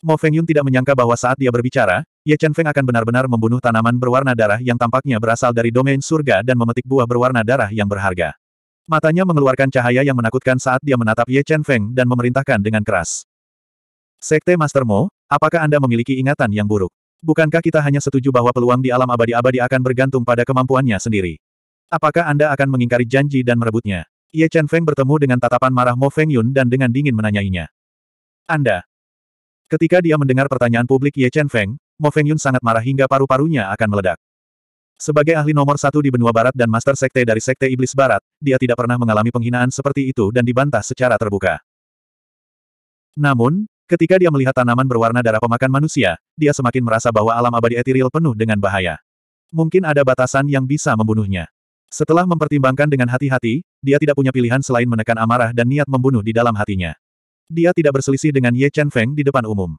Mo Feng Yun tidak menyangka bahwa saat dia berbicara, Ye Chen Feng akan benar-benar membunuh tanaman berwarna darah yang tampaknya berasal dari domain surga dan memetik buah berwarna darah yang berharga. Matanya mengeluarkan cahaya yang menakutkan saat dia menatap Ye Chen Feng dan memerintahkan dengan keras. Sekte Master Mo, apakah Anda memiliki ingatan yang buruk? Bukankah kita hanya setuju bahwa peluang di alam abadi-abadi akan bergantung pada kemampuannya sendiri? Apakah Anda akan mengingkari janji dan merebutnya? Ye Chen Feng bertemu dengan tatapan marah Mo Feng Yun dan dengan dingin menanyainya. Anda. Ketika dia mendengar pertanyaan publik Ye Chen Feng, Mo Feng Yun sangat marah hingga paru-parunya akan meledak. Sebagai ahli nomor satu di benua barat dan master sekte dari sekte iblis barat, dia tidak pernah mengalami penghinaan seperti itu dan dibantah secara terbuka. Namun, ketika dia melihat tanaman berwarna darah pemakan manusia, dia semakin merasa bahwa alam abadi etiril penuh dengan bahaya. Mungkin ada batasan yang bisa membunuhnya. Setelah mempertimbangkan dengan hati-hati, dia tidak punya pilihan selain menekan amarah dan niat membunuh di dalam hatinya. Dia tidak berselisih dengan Ye Chen Feng di depan umum.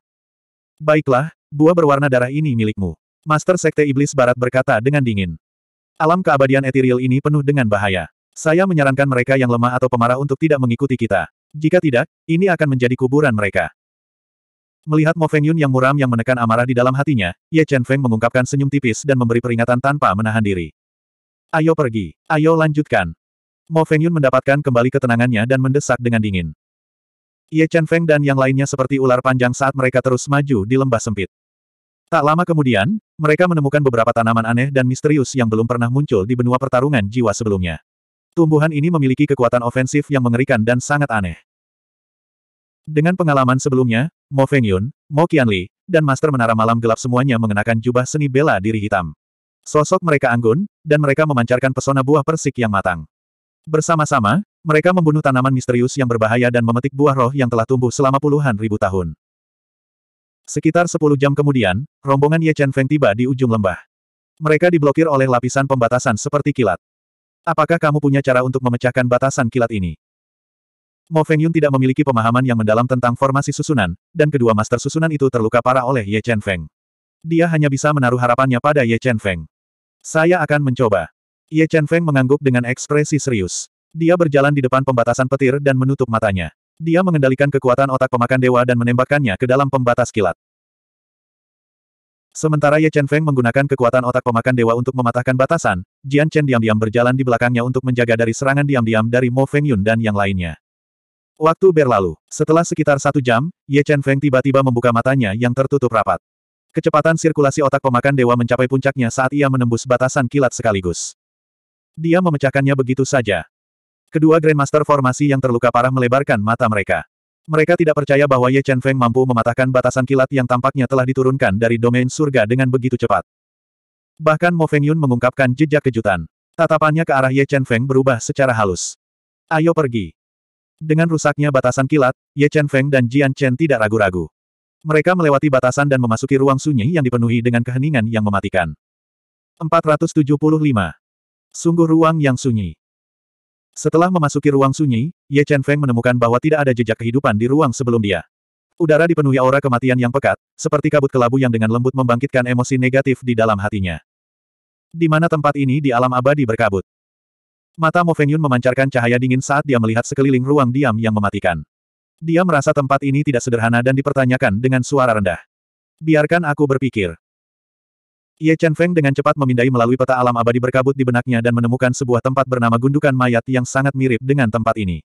Baiklah, buah berwarna darah ini milikmu. Master Sekte Iblis Barat berkata dengan dingin. Alam keabadian etiril ini penuh dengan bahaya. Saya menyarankan mereka yang lemah atau pemarah untuk tidak mengikuti kita. Jika tidak, ini akan menjadi kuburan mereka. Melihat Mo Feng Yun yang muram yang menekan amarah di dalam hatinya, Ye Chen Feng mengungkapkan senyum tipis dan memberi peringatan tanpa menahan diri. Ayo pergi, ayo lanjutkan. Mo Feng Yun mendapatkan kembali ketenangannya dan mendesak dengan dingin. Ye Chen Feng dan yang lainnya seperti ular panjang saat mereka terus maju di lembah sempit. Tak lama kemudian, mereka menemukan beberapa tanaman aneh dan misterius yang belum pernah muncul di benua pertarungan jiwa sebelumnya. Tumbuhan ini memiliki kekuatan ofensif yang mengerikan dan sangat aneh. Dengan pengalaman sebelumnya, Mo Feng Yun, Mo Qianli, dan Master Menara Malam Gelap semuanya mengenakan jubah seni bela diri hitam. Sosok mereka anggun, dan mereka memancarkan pesona buah persik yang matang. Bersama-sama, mereka membunuh tanaman misterius yang berbahaya dan memetik buah roh yang telah tumbuh selama puluhan ribu tahun. Sekitar sepuluh jam kemudian, rombongan Ye Chen Feng tiba di ujung lembah. Mereka diblokir oleh lapisan pembatasan seperti kilat. Apakah kamu punya cara untuk memecahkan batasan kilat ini? Mo Feng Yun tidak memiliki pemahaman yang mendalam tentang formasi susunan, dan kedua master susunan itu terluka parah oleh Ye Chen Feng. Dia hanya bisa menaruh harapannya pada Ye Chen Feng. Saya akan mencoba. Ye Chen Feng mengangguk dengan ekspresi serius. Dia berjalan di depan pembatasan petir dan menutup matanya. Dia mengendalikan kekuatan otak pemakan dewa dan menembakkannya ke dalam pembatas kilat. Sementara Ye Chen Feng menggunakan kekuatan otak pemakan dewa untuk mematahkan batasan, Jian Chen diam-diam berjalan di belakangnya untuk menjaga dari serangan diam-diam dari Mo Feng Yun dan yang lainnya. Waktu berlalu. Setelah sekitar satu jam, Ye Chen Feng tiba-tiba membuka matanya yang tertutup rapat. Kecepatan sirkulasi otak pemakan dewa mencapai puncaknya saat ia menembus batasan kilat sekaligus. Dia memecahkannya begitu saja. Kedua Grandmaster formasi yang terluka parah melebarkan mata mereka. Mereka tidak percaya bahwa Ye Chen Feng mampu mematahkan batasan kilat yang tampaknya telah diturunkan dari domain surga dengan begitu cepat. Bahkan Mo Feng Yun mengungkapkan jejak kejutan. Tatapannya ke arah Ye Chen Feng berubah secara halus. Ayo pergi. Dengan rusaknya batasan kilat, Ye Chen Feng dan Jian Chen tidak ragu-ragu. Mereka melewati batasan dan memasuki ruang sunyi yang dipenuhi dengan keheningan yang mematikan. 475. Sungguh ruang yang sunyi. Setelah memasuki ruang sunyi, Ye Chen Feng menemukan bahwa tidak ada jejak kehidupan di ruang sebelum dia. Udara dipenuhi aura kematian yang pekat, seperti kabut kelabu yang dengan lembut membangkitkan emosi negatif di dalam hatinya. Di mana tempat ini di alam abadi berkabut. Mata Mo Feng Yun memancarkan cahaya dingin saat dia melihat sekeliling ruang diam yang mematikan. Dia merasa tempat ini tidak sederhana dan dipertanyakan dengan suara rendah. Biarkan aku berpikir. Ye Chen Feng dengan cepat memindai melalui peta alam abadi berkabut di benaknya dan menemukan sebuah tempat bernama gundukan mayat yang sangat mirip dengan tempat ini.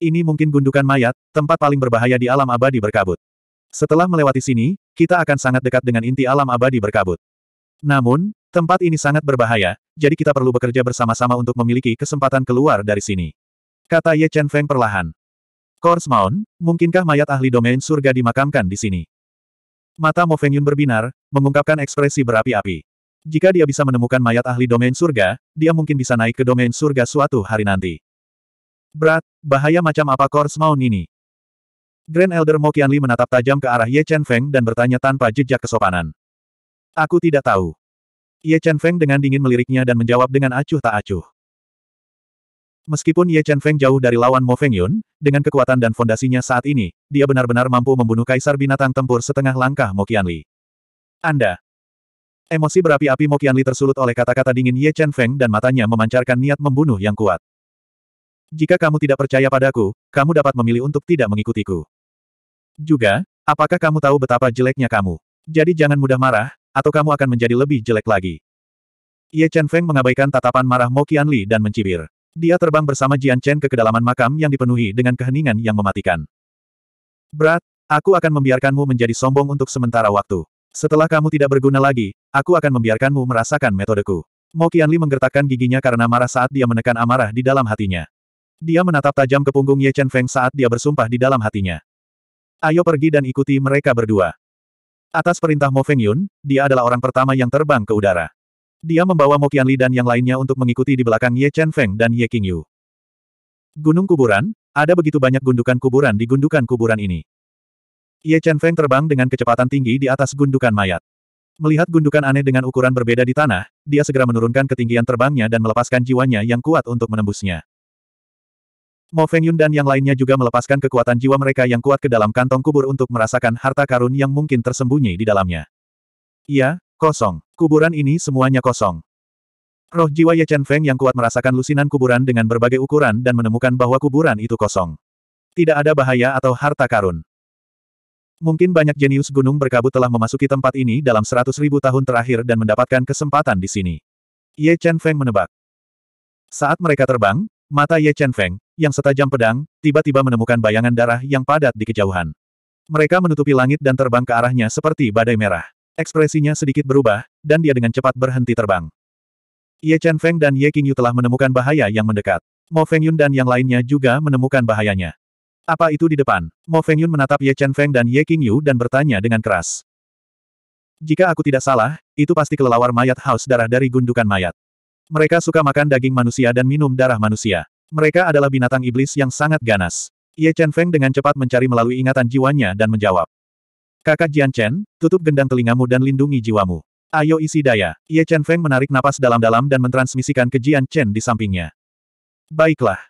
Ini mungkin gundukan mayat, tempat paling berbahaya di alam abadi berkabut. Setelah melewati sini, kita akan sangat dekat dengan inti alam abadi berkabut. Namun, tempat ini sangat berbahaya, jadi kita perlu bekerja bersama-sama untuk memiliki kesempatan keluar dari sini. Kata Ye Chen Feng perlahan. Korsmaun, Mount, mungkinkah mayat ahli domain surga dimakamkan di sini? Mata Mo Feng Yun berbinar, mengungkapkan ekspresi berapi-api. Jika dia bisa menemukan mayat ahli domain surga, dia mungkin bisa naik ke domain surga suatu hari nanti. Berat, bahaya macam apa Kors Maun ini? Grand Elder Mo Qianli menatap tajam ke arah Ye Chen Feng dan bertanya tanpa jejak kesopanan. Aku tidak tahu. Ye Chen Feng dengan dingin meliriknya dan menjawab dengan acuh tak acuh. Meskipun Ye Chen Feng jauh dari lawan Mo Feng Yun, dengan kekuatan dan fondasinya saat ini, dia benar-benar mampu membunuh kaisar binatang tempur setengah langkah Mo Qianli. Anda. Emosi berapi-api Mo Qianli tersulut oleh kata-kata dingin Ye Chen Feng dan matanya memancarkan niat membunuh yang kuat. Jika kamu tidak percaya padaku, kamu dapat memilih untuk tidak mengikutiku. Juga, apakah kamu tahu betapa jeleknya kamu? Jadi jangan mudah marah, atau kamu akan menjadi lebih jelek lagi. Ye Chen Feng mengabaikan tatapan marah Mo Qianli dan mencibir. Dia terbang bersama Jian Chen ke kedalaman makam yang dipenuhi dengan keheningan yang mematikan. Berat, aku akan membiarkanmu menjadi sombong untuk sementara waktu. Setelah kamu tidak berguna lagi, aku akan membiarkanmu merasakan metodeku. Mo Qianli menggertakkan giginya karena marah saat dia menekan amarah di dalam hatinya. Dia menatap tajam ke punggung Ye Chen Feng saat dia bersumpah di dalam hatinya. Ayo pergi dan ikuti mereka berdua. Atas perintah Mo Feng Yun, dia adalah orang pertama yang terbang ke udara. Dia membawa Mo Qianli dan yang lainnya untuk mengikuti di belakang Ye Chen Feng dan Ye Qingyu. Gunung kuburan, ada begitu banyak gundukan kuburan di gundukan kuburan ini. Ye Chen Feng terbang dengan kecepatan tinggi di atas gundukan mayat. Melihat gundukan aneh dengan ukuran berbeda di tanah, dia segera menurunkan ketinggian terbangnya dan melepaskan jiwanya yang kuat untuk menembusnya. Mo Yun dan yang lainnya juga melepaskan kekuatan jiwa mereka yang kuat ke dalam kantong kubur untuk merasakan harta karun yang mungkin tersembunyi di dalamnya. Ya. Kosong. Kuburan ini semuanya kosong. Roh jiwa Ye Chen Feng yang kuat merasakan lusinan kuburan dengan berbagai ukuran dan menemukan bahwa kuburan itu kosong. Tidak ada bahaya atau harta karun. Mungkin banyak jenius gunung berkabut telah memasuki tempat ini dalam seratus ribu tahun terakhir dan mendapatkan kesempatan di sini. Ye Chen Feng menebak. Saat mereka terbang, mata Ye Chen Feng, yang setajam pedang, tiba-tiba menemukan bayangan darah yang padat di kejauhan. Mereka menutupi langit dan terbang ke arahnya seperti badai merah. Ekspresinya sedikit berubah, dan dia dengan cepat berhenti terbang. Ye Chen Feng dan Ye Qingyu telah menemukan bahaya yang mendekat. Mo Feng Yun dan yang lainnya juga menemukan bahayanya. Apa itu di depan? Mo Feng Yun menatap Ye Chen Feng dan Ye Qingyu dan bertanya dengan keras. Jika aku tidak salah, itu pasti kelelawar mayat haus darah dari gundukan mayat. Mereka suka makan daging manusia dan minum darah manusia. Mereka adalah binatang iblis yang sangat ganas. Ye Chen Feng dengan cepat mencari melalui ingatan jiwanya dan menjawab. Kakak Jian Chen, tutup gendang telingamu dan lindungi jiwamu. Ayo isi daya. Ye Chen Feng menarik napas dalam-dalam dan mentransmisikan ke Jian Chen di sampingnya. Baiklah.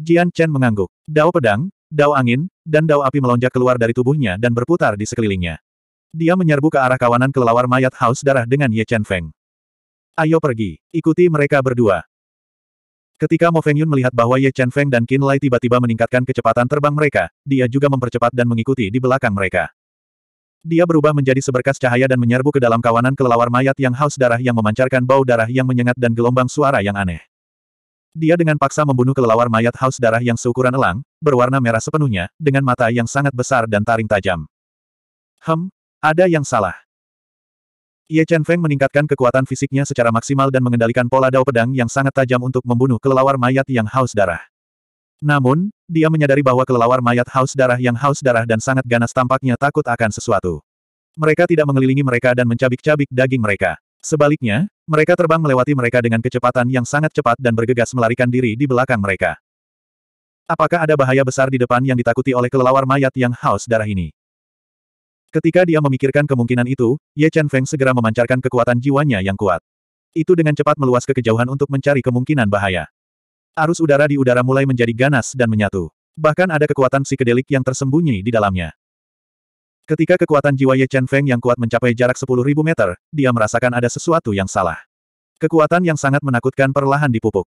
Jian Chen mengangguk. Dao pedang, dao angin, dan dao api melonjak keluar dari tubuhnya dan berputar di sekelilingnya. Dia menyerbu ke arah kawanan kelelawar mayat haus darah dengan Ye Chen Feng. Ayo pergi, ikuti mereka berdua. Ketika Mo Feng Yun melihat bahwa Ye Chen Feng dan Qin Lai tiba-tiba meningkatkan kecepatan terbang mereka, dia juga mempercepat dan mengikuti di belakang mereka. Dia berubah menjadi seberkas cahaya dan menyerbu ke dalam kawanan kelelawar mayat yang haus darah yang memancarkan bau darah yang menyengat dan gelombang suara yang aneh. Dia dengan paksa membunuh kelelawar mayat haus darah yang seukuran elang, berwarna merah sepenuhnya, dengan mata yang sangat besar dan taring tajam. Hem, ada yang salah. Ye Chen Feng meningkatkan kekuatan fisiknya secara maksimal dan mengendalikan pola dao pedang yang sangat tajam untuk membunuh kelelawar mayat yang haus darah. Namun, dia menyadari bahwa kelelawar mayat haus darah yang haus darah dan sangat ganas tampaknya takut akan sesuatu. Mereka tidak mengelilingi mereka dan mencabik-cabik daging mereka. Sebaliknya, mereka terbang melewati mereka dengan kecepatan yang sangat cepat dan bergegas melarikan diri di belakang mereka. Apakah ada bahaya besar di depan yang ditakuti oleh kelelawar mayat yang haus darah ini? Ketika dia memikirkan kemungkinan itu, Ye Chen Feng segera memancarkan kekuatan jiwanya yang kuat. Itu dengan cepat meluas ke kejauhan untuk mencari kemungkinan bahaya. Arus udara di udara mulai menjadi ganas dan menyatu. Bahkan ada kekuatan psikedelik yang tersembunyi di dalamnya. Ketika kekuatan jiwa Ye Chen Feng yang kuat mencapai jarak 10.000 meter, dia merasakan ada sesuatu yang salah. Kekuatan yang sangat menakutkan perlahan dipupuk.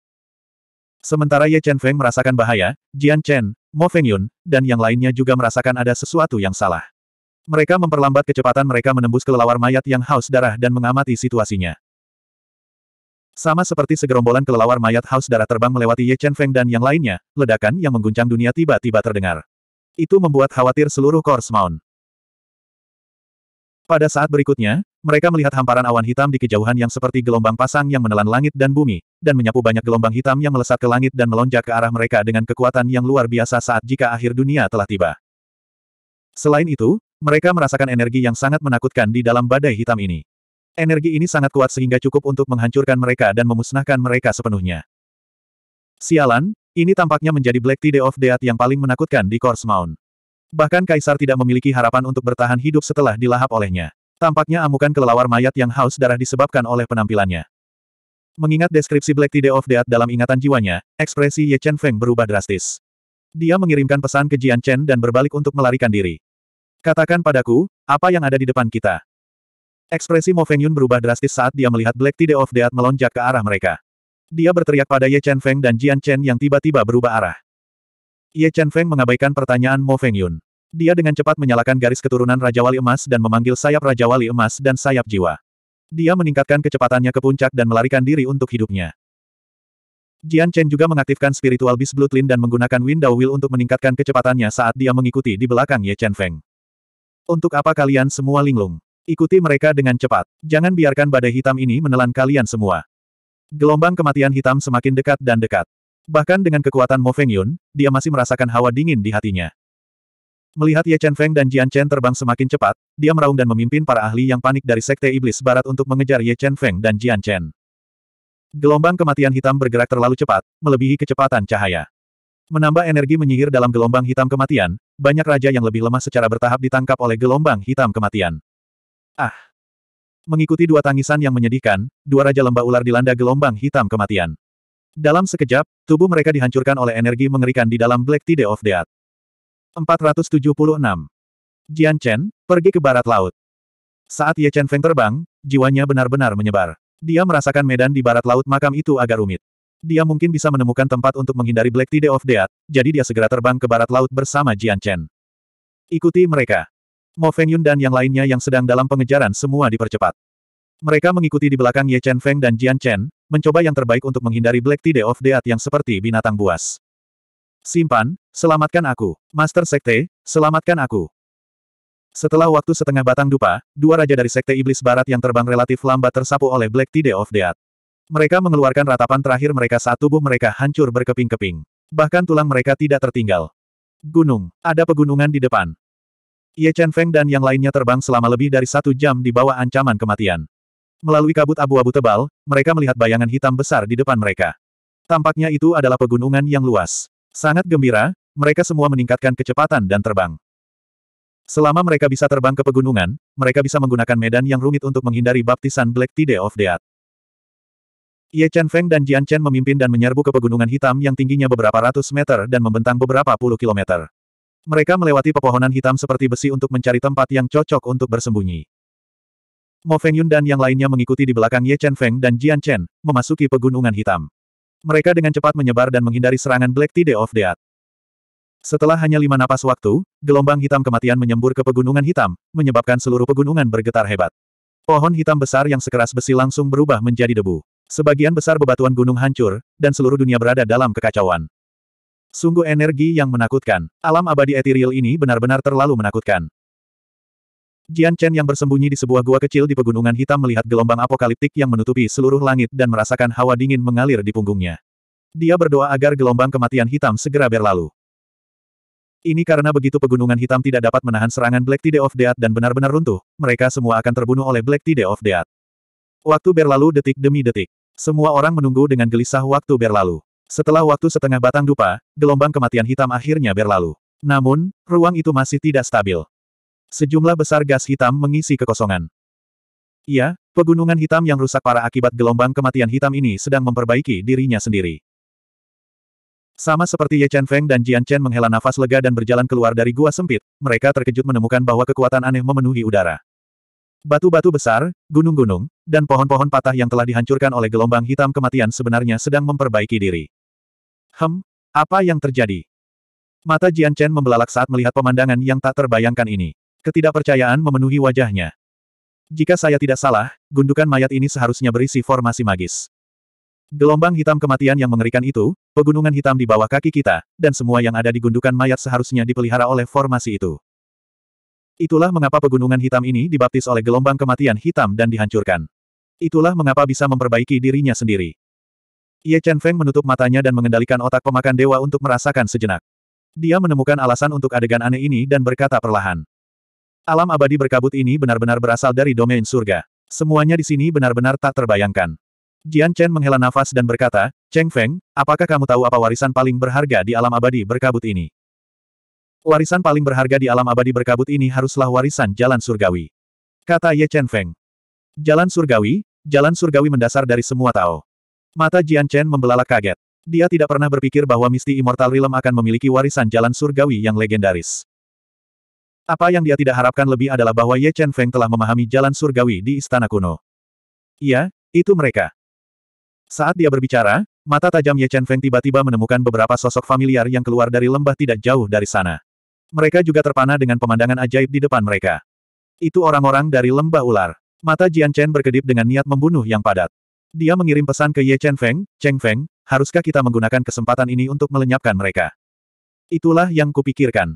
Sementara Ye Chen Feng merasakan bahaya, Jian Chen, Mo Feng Yun, dan yang lainnya juga merasakan ada sesuatu yang salah. Mereka memperlambat kecepatan mereka menembus kelelawar mayat yang haus darah dan mengamati situasinya. Sama seperti segerombolan kelelawar mayat haus darah terbang melewati Ye Chen Feng dan yang lainnya, ledakan yang mengguncang dunia tiba-tiba terdengar. Itu membuat khawatir seluruh Kors Mount. Pada saat berikutnya, mereka melihat hamparan awan hitam di kejauhan yang seperti gelombang pasang yang menelan langit dan bumi, dan menyapu banyak gelombang hitam yang melesat ke langit dan melonjak ke arah mereka dengan kekuatan yang luar biasa saat jika akhir dunia telah tiba. Selain itu, mereka merasakan energi yang sangat menakutkan di dalam badai hitam ini. Energi ini sangat kuat sehingga cukup untuk menghancurkan mereka dan memusnahkan mereka sepenuhnya. Sialan, ini tampaknya menjadi Black Tide of Death yang paling menakutkan di Kors Mount. Bahkan Kaisar tidak memiliki harapan untuk bertahan hidup setelah dilahap olehnya. Tampaknya amukan kelelawar mayat yang haus darah disebabkan oleh penampilannya. Mengingat deskripsi Black Tide of Death dalam ingatan jiwanya, ekspresi Ye Chen Feng berubah drastis. Dia mengirimkan pesan ke Jian Chen dan berbalik untuk melarikan diri. Katakan padaku, apa yang ada di depan kita? Ekspresi Mo Feng Yun berubah drastis saat dia melihat Black Tide of Death melonjak ke arah mereka. Dia berteriak pada Ye Chen Feng dan Jian Chen yang tiba-tiba berubah arah. Ye Chen Feng mengabaikan pertanyaan Mo Feng Yun. Dia dengan cepat menyalakan garis keturunan Raja Wali Emas dan memanggil sayap Raja Wali Emas dan sayap jiwa. Dia meningkatkan kecepatannya ke puncak dan melarikan diri untuk hidupnya. Jian Chen juga mengaktifkan spiritual Beast Bloodline dan menggunakan Window Wheel untuk meningkatkan kecepatannya saat dia mengikuti di belakang Ye Chen Feng. Untuk apa kalian semua linglung? Ikuti mereka dengan cepat. Jangan biarkan badai hitam ini menelan kalian semua. Gelombang kematian hitam semakin dekat dan dekat. Bahkan dengan kekuatan Mo Feng Yun, dia masih merasakan hawa dingin di hatinya. Melihat Ye Chen Feng dan Jian Chen terbang semakin cepat, dia meraung dan memimpin para ahli yang panik dari Sekte Iblis Barat untuk mengejar Ye Chen Feng dan Jian Chen. Gelombang kematian hitam bergerak terlalu cepat, melebihi kecepatan cahaya. Menambah energi menyihir dalam gelombang hitam kematian, banyak raja yang lebih lemah secara bertahap ditangkap oleh gelombang hitam kematian. Ah! Mengikuti dua tangisan yang menyedihkan, dua Raja Lembah Ular dilanda gelombang hitam kematian. Dalam sekejap, tubuh mereka dihancurkan oleh energi mengerikan di dalam Black Tide of Death. 476. Jian Chen, pergi ke barat laut. Saat Ye Chen Feng terbang, jiwanya benar-benar menyebar. Dia merasakan medan di barat laut makam itu agak rumit. Dia mungkin bisa menemukan tempat untuk menghindari Black Tide of Death, jadi dia segera terbang ke barat laut bersama Jian Chen. Ikuti mereka. Mo Fengyun dan yang lainnya yang sedang dalam pengejaran semua dipercepat. Mereka mengikuti di belakang Ye Chen Feng dan Jian Chen, mencoba yang terbaik untuk menghindari Black Tide of Death yang seperti binatang buas. Simpan, selamatkan aku. Master Sekte, selamatkan aku. Setelah waktu setengah batang dupa, dua raja dari Sekte Iblis Barat yang terbang relatif lambat tersapu oleh Black Tide of Death. Mereka mengeluarkan ratapan terakhir mereka saat tubuh mereka hancur berkeping-keping. Bahkan tulang mereka tidak tertinggal. Gunung. Ada pegunungan di depan. Ye Chen Feng dan yang lainnya terbang selama lebih dari satu jam di bawah ancaman kematian. Melalui kabut abu-abu tebal, mereka melihat bayangan hitam besar di depan mereka. Tampaknya itu adalah pegunungan yang luas. Sangat gembira, mereka semua meningkatkan kecepatan dan terbang. Selama mereka bisa terbang ke pegunungan, mereka bisa menggunakan medan yang rumit untuk menghindari baptisan Black Tide of Death. Ye Chen Feng dan Jian Chen memimpin dan menyerbu ke pegunungan hitam yang tingginya beberapa ratus meter dan membentang beberapa puluh kilometer. Mereka melewati pepohonan hitam seperti besi untuk mencari tempat yang cocok untuk bersembunyi. Mo Feng Yun dan yang lainnya mengikuti di belakang Ye Chen Feng dan Jian Chen, memasuki pegunungan hitam. Mereka dengan cepat menyebar dan menghindari serangan Black Tide of Death. Setelah hanya lima napas waktu, gelombang hitam kematian menyembur ke pegunungan hitam, menyebabkan seluruh pegunungan bergetar hebat. Pohon hitam besar yang sekeras besi langsung berubah menjadi debu. Sebagian besar bebatuan gunung hancur, dan seluruh dunia berada dalam kekacauan. Sungguh energi yang menakutkan. Alam abadi etiril ini benar-benar terlalu menakutkan. Jian Chen yang bersembunyi di sebuah gua kecil di pegunungan hitam melihat gelombang apokaliptik yang menutupi seluruh langit dan merasakan hawa dingin mengalir di punggungnya. Dia berdoa agar gelombang kematian hitam segera berlalu. Ini karena begitu pegunungan hitam tidak dapat menahan serangan Black Tide of Death dan benar-benar runtuh, mereka semua akan terbunuh oleh Black Tide of Death. Waktu berlalu detik demi detik. Semua orang menunggu dengan gelisah waktu berlalu. Setelah waktu setengah batang dupa, gelombang kematian hitam akhirnya berlalu. Namun, ruang itu masih tidak stabil. Sejumlah besar gas hitam mengisi kekosongan. Iya, pegunungan hitam yang rusak parah akibat gelombang kematian hitam ini sedang memperbaiki dirinya sendiri. Sama seperti Ye Chen Feng dan Jian Chen menghela nafas lega dan berjalan keluar dari gua sempit, mereka terkejut menemukan bahwa kekuatan aneh memenuhi udara. Batu-batu besar, gunung-gunung, dan pohon-pohon patah yang telah dihancurkan oleh gelombang hitam kematian sebenarnya sedang memperbaiki diri. Hem, apa yang terjadi? Mata Jian Chen membelalak saat melihat pemandangan yang tak terbayangkan ini. Ketidakpercayaan memenuhi wajahnya. Jika saya tidak salah, gundukan mayat ini seharusnya berisi formasi magis. Gelombang hitam kematian yang mengerikan itu, pegunungan hitam di bawah kaki kita, dan semua yang ada di gundukan mayat seharusnya dipelihara oleh formasi itu. Itulah mengapa pegunungan hitam ini dibaptis oleh gelombang kematian hitam dan dihancurkan. Itulah mengapa bisa memperbaiki dirinya sendiri. Ye Chen Feng menutup matanya dan mengendalikan otak pemakan dewa untuk merasakan sejenak. Dia menemukan alasan untuk adegan aneh ini dan berkata perlahan. Alam abadi berkabut ini benar-benar berasal dari domain surga. Semuanya di sini benar-benar tak terbayangkan. Jian Chen menghela nafas dan berkata, Cheng Feng, apakah kamu tahu apa warisan paling berharga di alam abadi berkabut ini? Warisan paling berharga di alam abadi berkabut ini haruslah warisan jalan surgawi. Kata Ye Chen Feng. Jalan surgawi, jalan surgawi mendasar dari semua Tao. Mata Jian Chen membelalak kaget. Dia tidak pernah berpikir bahwa Misti Immortal Realm akan memiliki warisan jalan surgawi yang legendaris. Apa yang dia tidak harapkan lebih adalah bahwa Ye Chen Feng telah memahami jalan surgawi di istana kuno. Iya, itu mereka. Saat dia berbicara, mata tajam Ye Chen Feng tiba-tiba menemukan beberapa sosok familiar yang keluar dari lembah tidak jauh dari sana. Mereka juga terpana dengan pemandangan ajaib di depan mereka. Itu orang-orang dari lembah ular. Mata Jian Chen berkedip dengan niat membunuh yang padat. Dia mengirim pesan ke Ye Chen Feng, Cheng Feng, haruskah kita menggunakan kesempatan ini untuk melenyapkan mereka? Itulah yang kupikirkan.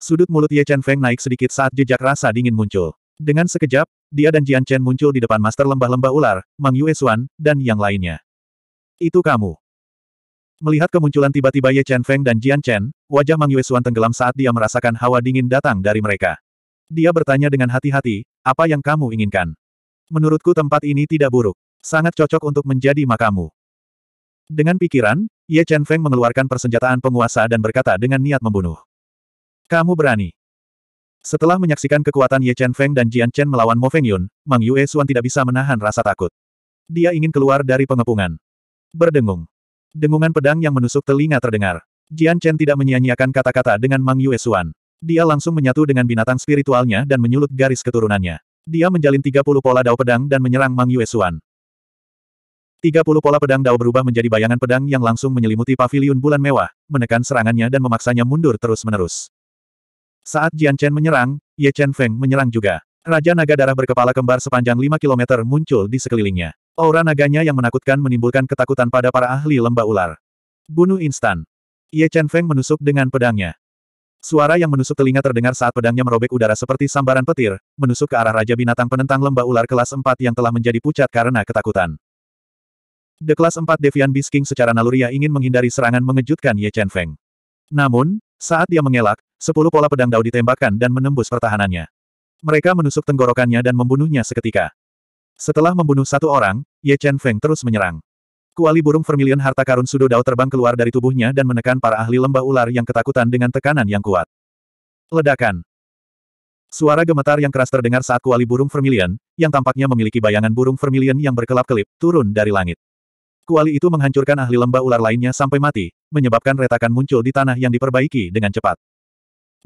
Sudut mulut Ye Chen Feng naik sedikit saat jejak rasa dingin muncul. Dengan sekejap, dia dan Jian Chen muncul di depan master lembah-lembah ular, Mang Yue Xuan, dan yang lainnya. Itu kamu. Melihat kemunculan tiba-tiba Ye Chen Feng dan Jian Chen, wajah Mang Yue Xuan tenggelam saat dia merasakan hawa dingin datang dari mereka. Dia bertanya dengan hati-hati, apa yang kamu inginkan? Menurutku tempat ini tidak buruk. Sangat cocok untuk menjadi makamu. Dengan pikiran, Ye Chen Feng mengeluarkan persenjataan penguasa dan berkata dengan niat membunuh. Kamu berani. Setelah menyaksikan kekuatan Ye Chen Feng dan Jian Chen melawan Mo Feng Yun, Mang Yue Xuan tidak bisa menahan rasa takut. Dia ingin keluar dari pengepungan. Berdengung. Dengungan pedang yang menusuk telinga terdengar. Jian Chen tidak menyia-nyiakan kata-kata dengan Mang Yue Xuan. Dia langsung menyatu dengan binatang spiritualnya dan menyulut garis keturunannya. Dia menjalin 30 pola dao pedang dan menyerang Mang Yue Xuan. 30 pola pedang Dao berubah menjadi bayangan pedang yang langsung menyelimuti paviliun bulan mewah, menekan serangannya dan memaksanya mundur terus-menerus. Saat Jian Chen menyerang, Ye Chen Feng menyerang juga. Raja naga darah berkepala kembar sepanjang 5 km muncul di sekelilingnya. Aura naganya yang menakutkan menimbulkan ketakutan pada para ahli lembah ular. Bunuh instan. Ye Chen Feng menusuk dengan pedangnya. Suara yang menusuk telinga terdengar saat pedangnya merobek udara seperti sambaran petir, menusuk ke arah Raja Binatang Penentang Lembah Ular kelas 4 yang telah menjadi pucat karena ketakutan. The Class 4 Devian Beast King secara naluriah ingin menghindari serangan mengejutkan Ye Chen Feng. Namun, saat dia mengelak, sepuluh pola pedang dao ditembakkan dan menembus pertahanannya. Mereka menusuk tenggorokannya dan membunuhnya seketika. Setelah membunuh satu orang, Ye Chen Feng terus menyerang. Kuali burung vermilion harta karun Sudo Dao terbang keluar dari tubuhnya dan menekan para ahli lembah ular yang ketakutan dengan tekanan yang kuat. Ledakan. Suara gemetar yang keras terdengar saat kuali burung vermilion, yang tampaknya memiliki bayangan burung vermilion yang berkelap-kelip, turun dari langit. Kuali itu menghancurkan ahli lembah ular lainnya sampai mati, menyebabkan retakan muncul di tanah yang diperbaiki dengan cepat.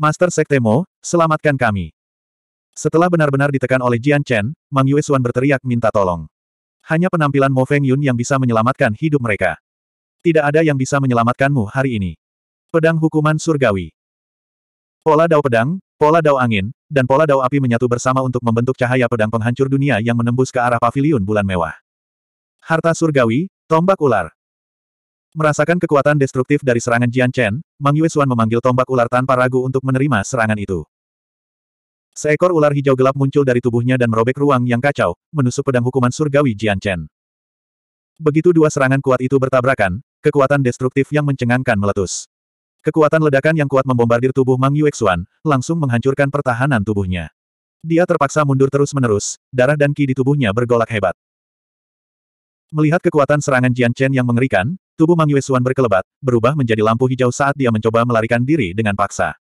Master Sektemo, selamatkan kami. Setelah benar-benar ditekan oleh Jian Chen, Mang Yue Xuan berteriak minta tolong. Hanya penampilan Mo Feng Yun yang bisa menyelamatkan hidup mereka. Tidak ada yang bisa menyelamatkanmu hari ini. Pedang Hukuman Surgawi Pola Dao Pedang, Pola Dao Angin, dan Pola Dao Api menyatu bersama untuk membentuk cahaya pedang penghancur dunia yang menembus ke arah paviliun bulan mewah. Harta surgawi, Tombak ular. Merasakan kekuatan destruktif dari serangan Jian Chen, Mang Xuan memanggil tombak ular tanpa ragu untuk menerima serangan itu. Seekor ular hijau gelap muncul dari tubuhnya dan merobek ruang yang kacau, menusuk pedang hukuman surgawi Jian Chen. Begitu dua serangan kuat itu bertabrakan, kekuatan destruktif yang mencengangkan meletus. Kekuatan ledakan yang kuat membombardir tubuh Mang Yuexuan, langsung menghancurkan pertahanan tubuhnya. Dia terpaksa mundur terus-menerus, darah dan ki di tubuhnya bergolak hebat. Melihat kekuatan serangan Jian Chen yang mengerikan, tubuh Mang Yuesuan berkelebat, berubah menjadi lampu hijau saat dia mencoba melarikan diri dengan paksa.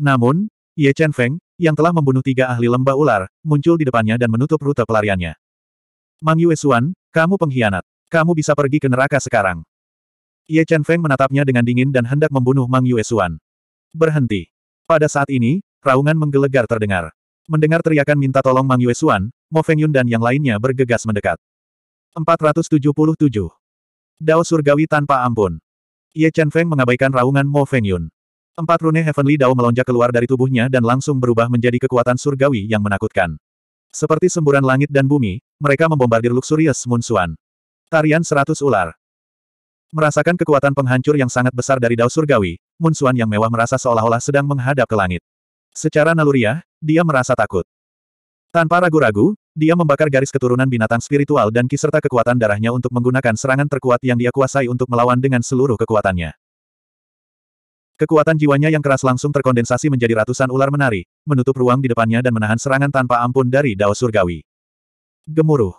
Namun, Ye Chen Feng, yang telah membunuh tiga ahli lembah ular, muncul di depannya dan menutup rute pelariannya. Mang Yuesuan, kamu pengkhianat. Kamu bisa pergi ke neraka sekarang. Ye Chen Feng menatapnya dengan dingin dan hendak membunuh Mang Yuesuan. Berhenti. Pada saat ini, raungan menggelegar terdengar. Mendengar teriakan minta tolong Mang Yuesuan, Mo Fengyun dan yang lainnya bergegas mendekat. 477. Dao Surgawi Tanpa Ampun. Ye Chen Feng mengabaikan raungan Mo Feng Yun. Empat rune Heavenly Dao melonjak keluar dari tubuhnya dan langsung berubah menjadi kekuatan surgawi yang menakutkan. Seperti semburan langit dan bumi, mereka membombardir Luxurious Munsuan. Tarian seratus ular. Merasakan kekuatan penghancur yang sangat besar dari Dao Surgawi, Munsuan yang mewah merasa seolah-olah sedang menghadap ke langit. Secara naluriah, dia merasa takut. Tanpa ragu-ragu, dia membakar garis keturunan binatang spiritual dan ki kekuatan darahnya untuk menggunakan serangan terkuat yang dia kuasai untuk melawan dengan seluruh kekuatannya. Kekuatan jiwanya yang keras langsung terkondensasi menjadi ratusan ular menari, menutup ruang di depannya dan menahan serangan tanpa ampun dari Dao Surgawi. Gemuruh.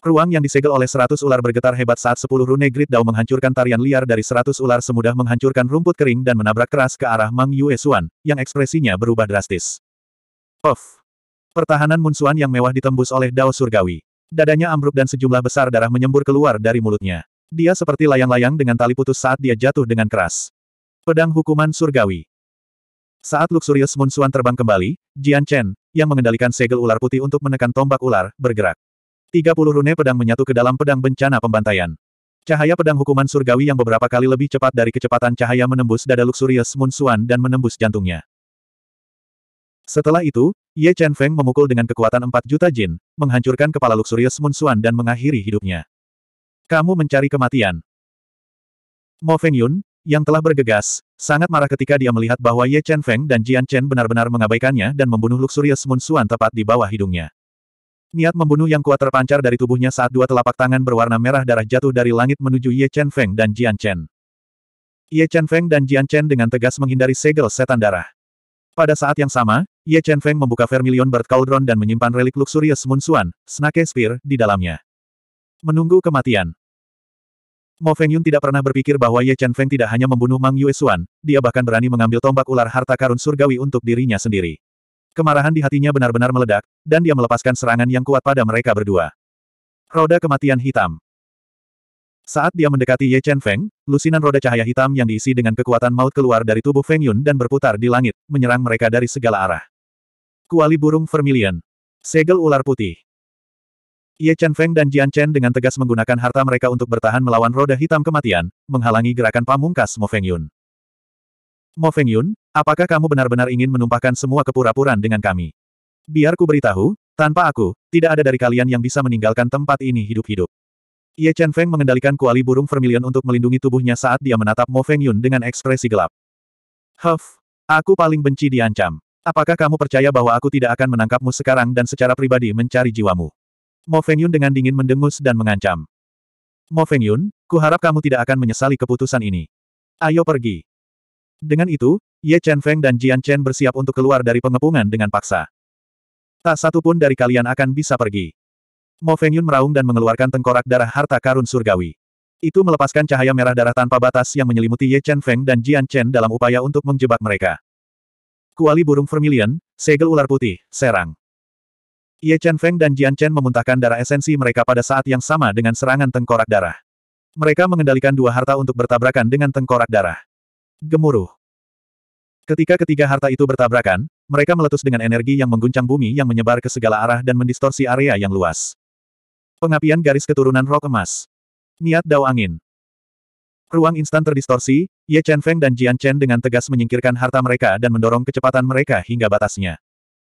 Ruang yang disegel oleh seratus ular bergetar hebat saat sepuluh rune Grid Dao menghancurkan tarian liar dari seratus ular semudah menghancurkan rumput kering dan menabrak keras ke arah Mang Yue Xuan, yang ekspresinya berubah drastis. Off. Pertahanan Munsuan yang mewah ditembus oleh Dao Surgawi. Dadanya ambruk dan sejumlah besar darah menyembur keluar dari mulutnya. Dia seperti layang-layang dengan tali putus saat dia jatuh dengan keras. Pedang Hukuman Surgawi Saat Luxurious Munsuan terbang kembali, Jian Chen, yang mengendalikan segel ular putih untuk menekan tombak ular, bergerak. 30 rune pedang menyatu ke dalam pedang bencana pembantaian. Cahaya pedang hukuman surgawi yang beberapa kali lebih cepat dari kecepatan cahaya menembus dada Luxurious Munsuan dan menembus jantungnya. Setelah itu, Ye Chen Feng memukul dengan kekuatan 4 juta jin, menghancurkan kepala Luxurious Munsuan dan mengakhiri hidupnya. Kamu mencari kematian. Mo Feng Yun, yang telah bergegas, sangat marah ketika dia melihat bahwa Ye Chen Feng dan Jian Chen benar-benar mengabaikannya dan membunuh Luxurious Munsuan tepat di bawah hidungnya. Niat membunuh yang kuat terpancar dari tubuhnya saat dua telapak tangan berwarna merah darah jatuh dari langit menuju Ye Chen Feng dan Jian Chen. Ye Chen Feng dan Jian Chen dengan tegas menghindari segel setan darah. Pada saat yang sama, Ye Chen Feng membuka Vermilion Bird Cauldron dan menyimpan relik luxurious Munsuan, Snake Spear, di dalamnya. Menunggu kematian. Mo Feng Yun tidak pernah berpikir bahwa Ye Chen Feng tidak hanya membunuh Mang Yue Suan, dia bahkan berani mengambil tombak ular harta karun surgawi untuk dirinya sendiri. Kemarahan di hatinya benar-benar meledak, dan dia melepaskan serangan yang kuat pada mereka berdua. Roda kematian hitam. Saat dia mendekati Ye Chen Feng, lusinan roda cahaya hitam yang diisi dengan kekuatan maut keluar dari tubuh Feng Yun dan berputar di langit, menyerang mereka dari segala arah. Kuali burung vermilion. Segel ular putih. Ye Chen Feng dan Jian Chen dengan tegas menggunakan harta mereka untuk bertahan melawan roda hitam kematian, menghalangi gerakan pamungkas Mo Feng Yun. Mo Feng Yun, apakah kamu benar-benar ingin menumpahkan semua kepura-puran dengan kami? Biar ku beritahu, tanpa aku, tidak ada dari kalian yang bisa meninggalkan tempat ini hidup-hidup. Ye Chen Feng mengendalikan kuali burung vermilion untuk melindungi tubuhnya saat dia menatap Mo Feng Yun dengan ekspresi gelap. Huff, aku paling benci diancam. Apakah kamu percaya bahwa aku tidak akan menangkapmu sekarang dan secara pribadi mencari jiwamu? Mo Feng Yun dengan dingin mendengus dan mengancam. Mo Feng Yun, kuharap kamu tidak akan menyesali keputusan ini. Ayo pergi. Dengan itu, Ye Chen Feng dan Jian Chen bersiap untuk keluar dari pengepungan dengan paksa. Tak satu pun dari kalian akan bisa pergi. Mo Fengyun meraung dan mengeluarkan tengkorak darah harta karun surgawi. Itu melepaskan cahaya merah darah tanpa batas yang menyelimuti Ye Chen Feng dan Jian Chen dalam upaya untuk menjebak mereka. Kuali burung vermilion, segel ular putih, serang. Ye Chen Feng dan Jian Chen memuntahkan darah esensi mereka pada saat yang sama dengan serangan tengkorak darah. Mereka mengendalikan dua harta untuk bertabrakan dengan tengkorak darah. Gemuruh. Ketika ketiga harta itu bertabrakan, mereka meletus dengan energi yang mengguncang bumi yang menyebar ke segala arah dan mendistorsi area yang luas. Pengapian garis keturunan rok emas. Niat Dao Angin. Ruang instan terdistorsi, Ye Chen Feng dan Jian Chen dengan tegas menyingkirkan harta mereka dan mendorong kecepatan mereka hingga batasnya.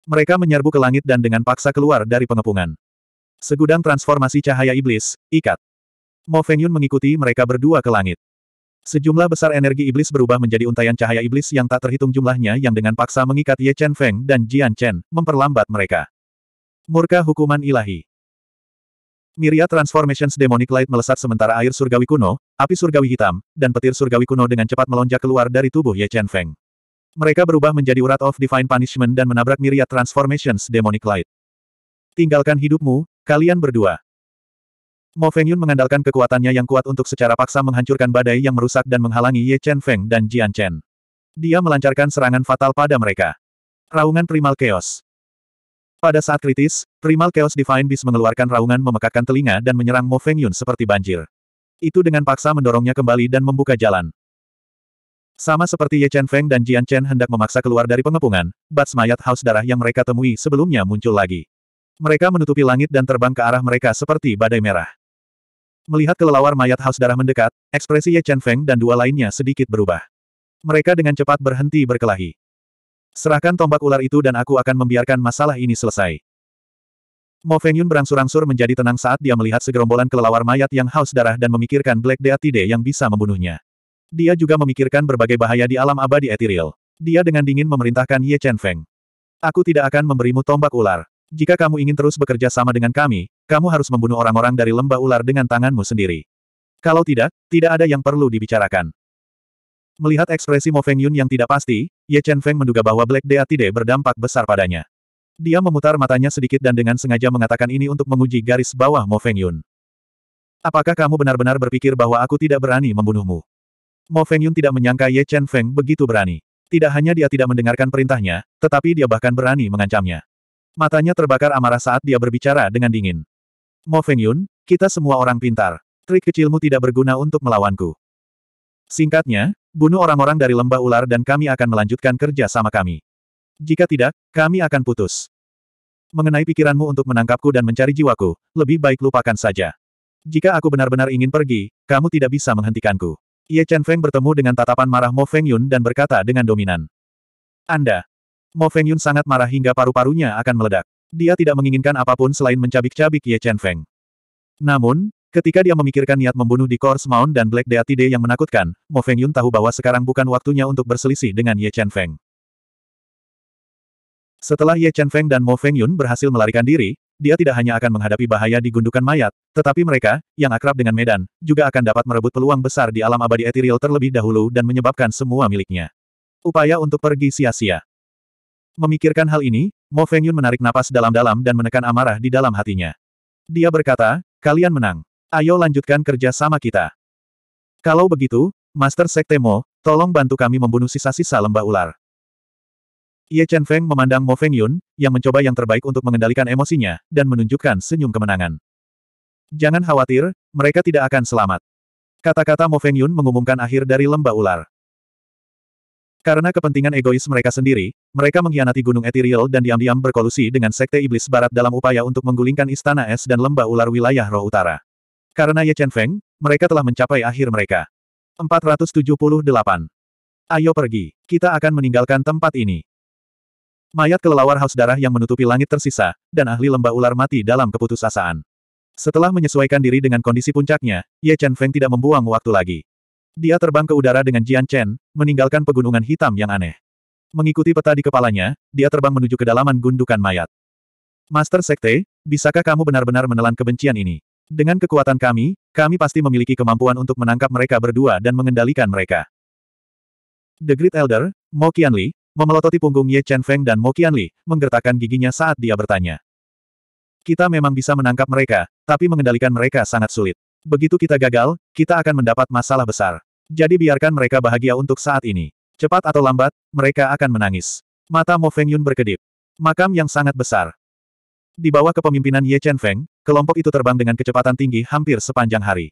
Mereka menyerbu ke langit dan dengan paksa keluar dari pengepungan. Segudang transformasi cahaya iblis, ikat. Mo Feng Yun mengikuti mereka berdua ke langit. Sejumlah besar energi iblis berubah menjadi untaian cahaya iblis yang tak terhitung jumlahnya yang dengan paksa mengikat Ye Chen Feng dan Jian Chen, memperlambat mereka. Murka hukuman ilahi. Miria Transformations Demonic Light melesat sementara air surgawi kuno, api surgawi hitam, dan petir surgawi kuno dengan cepat melonjak keluar dari tubuh Ye Chen Feng. Mereka berubah menjadi urat of Divine Punishment dan menabrak Miria Transformations Demonic Light. Tinggalkan hidupmu, kalian berdua. Mo Feng Yun mengandalkan kekuatannya yang kuat untuk secara paksa menghancurkan badai yang merusak dan menghalangi Ye Chen Feng dan Jian Chen. Dia melancarkan serangan fatal pada mereka. Raungan Primal Chaos. Pada saat kritis, Primal Chaos Divine Beast mengeluarkan raungan memekakkan telinga dan menyerang Mo Feng Yun seperti banjir. Itu dengan paksa mendorongnya kembali dan membuka jalan. Sama seperti Ye Chen Feng dan Jian Chen hendak memaksa keluar dari pengepungan, bat semayat haus darah yang mereka temui sebelumnya muncul lagi. Mereka menutupi langit dan terbang ke arah mereka seperti badai merah. Melihat kelelawar mayat haus darah mendekat, ekspresi Ye Chen Feng dan dua lainnya sedikit berubah. Mereka dengan cepat berhenti berkelahi. Serahkan tombak ular itu dan aku akan membiarkan masalah ini selesai. Mo Fengyun berangsur-angsur menjadi tenang saat dia melihat segerombolan kelelawar mayat yang haus darah dan memikirkan Black Day yang bisa membunuhnya. Dia juga memikirkan berbagai bahaya di alam abadi etiril. Dia dengan dingin memerintahkan Ye Chen Feng. Aku tidak akan memberimu tombak ular. Jika kamu ingin terus bekerja sama dengan kami, kamu harus membunuh orang-orang dari lembah ular dengan tanganmu sendiri. Kalau tidak, tidak ada yang perlu dibicarakan. Melihat ekspresi Mo Fengyun yang tidak pasti, Ye Chen Feng menduga bahwa Black Dea tidak berdampak besar padanya. Dia memutar matanya sedikit dan dengan sengaja mengatakan ini untuk menguji garis bawah Mo Feng Yun. Apakah kamu benar-benar berpikir bahwa aku tidak berani membunuhmu? Mo Feng Yun tidak menyangka Ye Chen Feng begitu berani. Tidak hanya dia tidak mendengarkan perintahnya, tetapi dia bahkan berani mengancamnya. Matanya terbakar amarah saat dia berbicara dengan dingin. Mo Feng Yun, kita semua orang pintar. Trik kecilmu tidak berguna untuk melawanku. Singkatnya, bunuh orang-orang dari lembah ular dan kami akan melanjutkan kerja sama kami. Jika tidak, kami akan putus. Mengenai pikiranmu untuk menangkapku dan mencari jiwaku, lebih baik lupakan saja. Jika aku benar-benar ingin pergi, kamu tidak bisa menghentikanku. Ye Chen Feng bertemu dengan tatapan marah Mo Feng Yun dan berkata dengan dominan. Anda. Mo Feng Yun sangat marah hingga paru-parunya akan meledak. Dia tidak menginginkan apapun selain mencabik-cabik Ye Chen Feng. Namun, Ketika dia memikirkan niat membunuh di Korsmaun Mount dan Black Deity Day yang menakutkan, Mo Feng Yun tahu bahwa sekarang bukan waktunya untuk berselisih dengan Ye Chen Feng. Setelah Ye Chen Feng dan Mo Feng Yun berhasil melarikan diri, dia tidak hanya akan menghadapi bahaya di gundukan mayat, tetapi mereka, yang akrab dengan medan, juga akan dapat merebut peluang besar di alam abadi etiril terlebih dahulu dan menyebabkan semua miliknya. Upaya untuk pergi sia-sia. Memikirkan hal ini, Mo Feng Yun menarik napas dalam-dalam dan menekan amarah di dalam hatinya. Dia berkata, kalian menang. Ayo lanjutkan kerja sama kita. Kalau begitu, Master Sekte Mo, tolong bantu kami membunuh sisa-sisa lembah ular. Ye Chen Feng memandang Mo Feng Yun, yang mencoba yang terbaik untuk mengendalikan emosinya, dan menunjukkan senyum kemenangan. Jangan khawatir, mereka tidak akan selamat. Kata-kata Mo Feng Yun mengumumkan akhir dari lembah ular. Karena kepentingan egois mereka sendiri, mereka mengkhianati Gunung Ethereal dan diam-diam berkolusi dengan Sekte Iblis Barat dalam upaya untuk menggulingkan Istana Es dan Lembah Ular wilayah Roh Utara. Karena Ye Chen Feng, mereka telah mencapai akhir mereka. 478. Ayo pergi, kita akan meninggalkan tempat ini. Mayat kelelawar haus darah yang menutupi langit tersisa, dan ahli lembah ular mati dalam keputusasaan. Setelah menyesuaikan diri dengan kondisi puncaknya, Ye Chen Feng tidak membuang waktu lagi. Dia terbang ke udara dengan Jian Chen, meninggalkan pegunungan hitam yang aneh. Mengikuti peta di kepalanya, dia terbang menuju kedalaman gundukan mayat. Master Sekte, bisakah kamu benar-benar menelan kebencian ini? Dengan kekuatan kami, kami pasti memiliki kemampuan untuk menangkap mereka berdua dan mengendalikan mereka. The Great Elder, Mo Qianli, memelototi punggung Ye Chen Feng dan Mo Qianli, menggertakkan giginya saat dia bertanya. Kita memang bisa menangkap mereka, tapi mengendalikan mereka sangat sulit. Begitu kita gagal, kita akan mendapat masalah besar. Jadi biarkan mereka bahagia untuk saat ini. Cepat atau lambat, mereka akan menangis. Mata Mo Feng Yun berkedip. Makam yang sangat besar. Di bawah kepemimpinan Ye Chen Feng, kelompok itu terbang dengan kecepatan tinggi hampir sepanjang hari.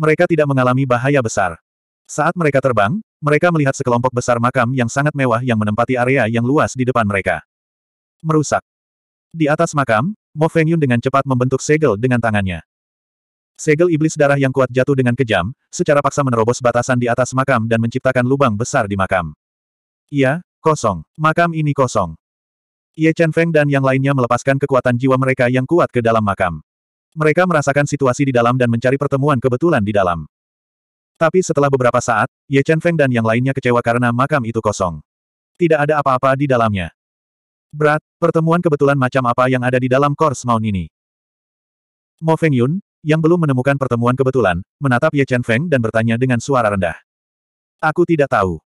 Mereka tidak mengalami bahaya besar. Saat mereka terbang, mereka melihat sekelompok besar makam yang sangat mewah yang menempati area yang luas di depan mereka. Merusak. Di atas makam, Mo Feng Yun dengan cepat membentuk segel dengan tangannya. Segel iblis darah yang kuat jatuh dengan kejam, secara paksa menerobos batasan di atas makam dan menciptakan lubang besar di makam. Iya, kosong. Makam ini kosong. Ye Chen Feng dan yang lainnya melepaskan kekuatan jiwa mereka yang kuat ke dalam makam. Mereka merasakan situasi di dalam dan mencari pertemuan kebetulan di dalam. Tapi setelah beberapa saat, Ye Chen Feng dan yang lainnya kecewa karena makam itu kosong. Tidak ada apa-apa di dalamnya. Berat, pertemuan kebetulan macam apa yang ada di dalam Kors Maun ini? Mo Feng Yun, yang belum menemukan pertemuan kebetulan, menatap Ye Chen Feng dan bertanya dengan suara rendah. Aku tidak tahu.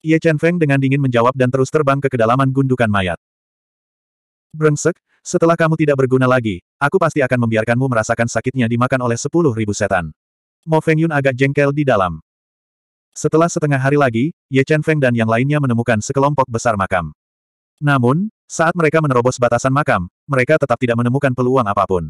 Ye Chen Feng dengan dingin menjawab dan terus terbang ke kedalaman gundukan mayat. Brengsek, setelah kamu tidak berguna lagi, aku pasti akan membiarkanmu merasakan sakitnya dimakan oleh sepuluh ribu setan. Mo Feng Yun agak jengkel di dalam. Setelah setengah hari lagi, Ye Chen Feng dan yang lainnya menemukan sekelompok besar makam. Namun, saat mereka menerobos batasan makam, mereka tetap tidak menemukan peluang apapun.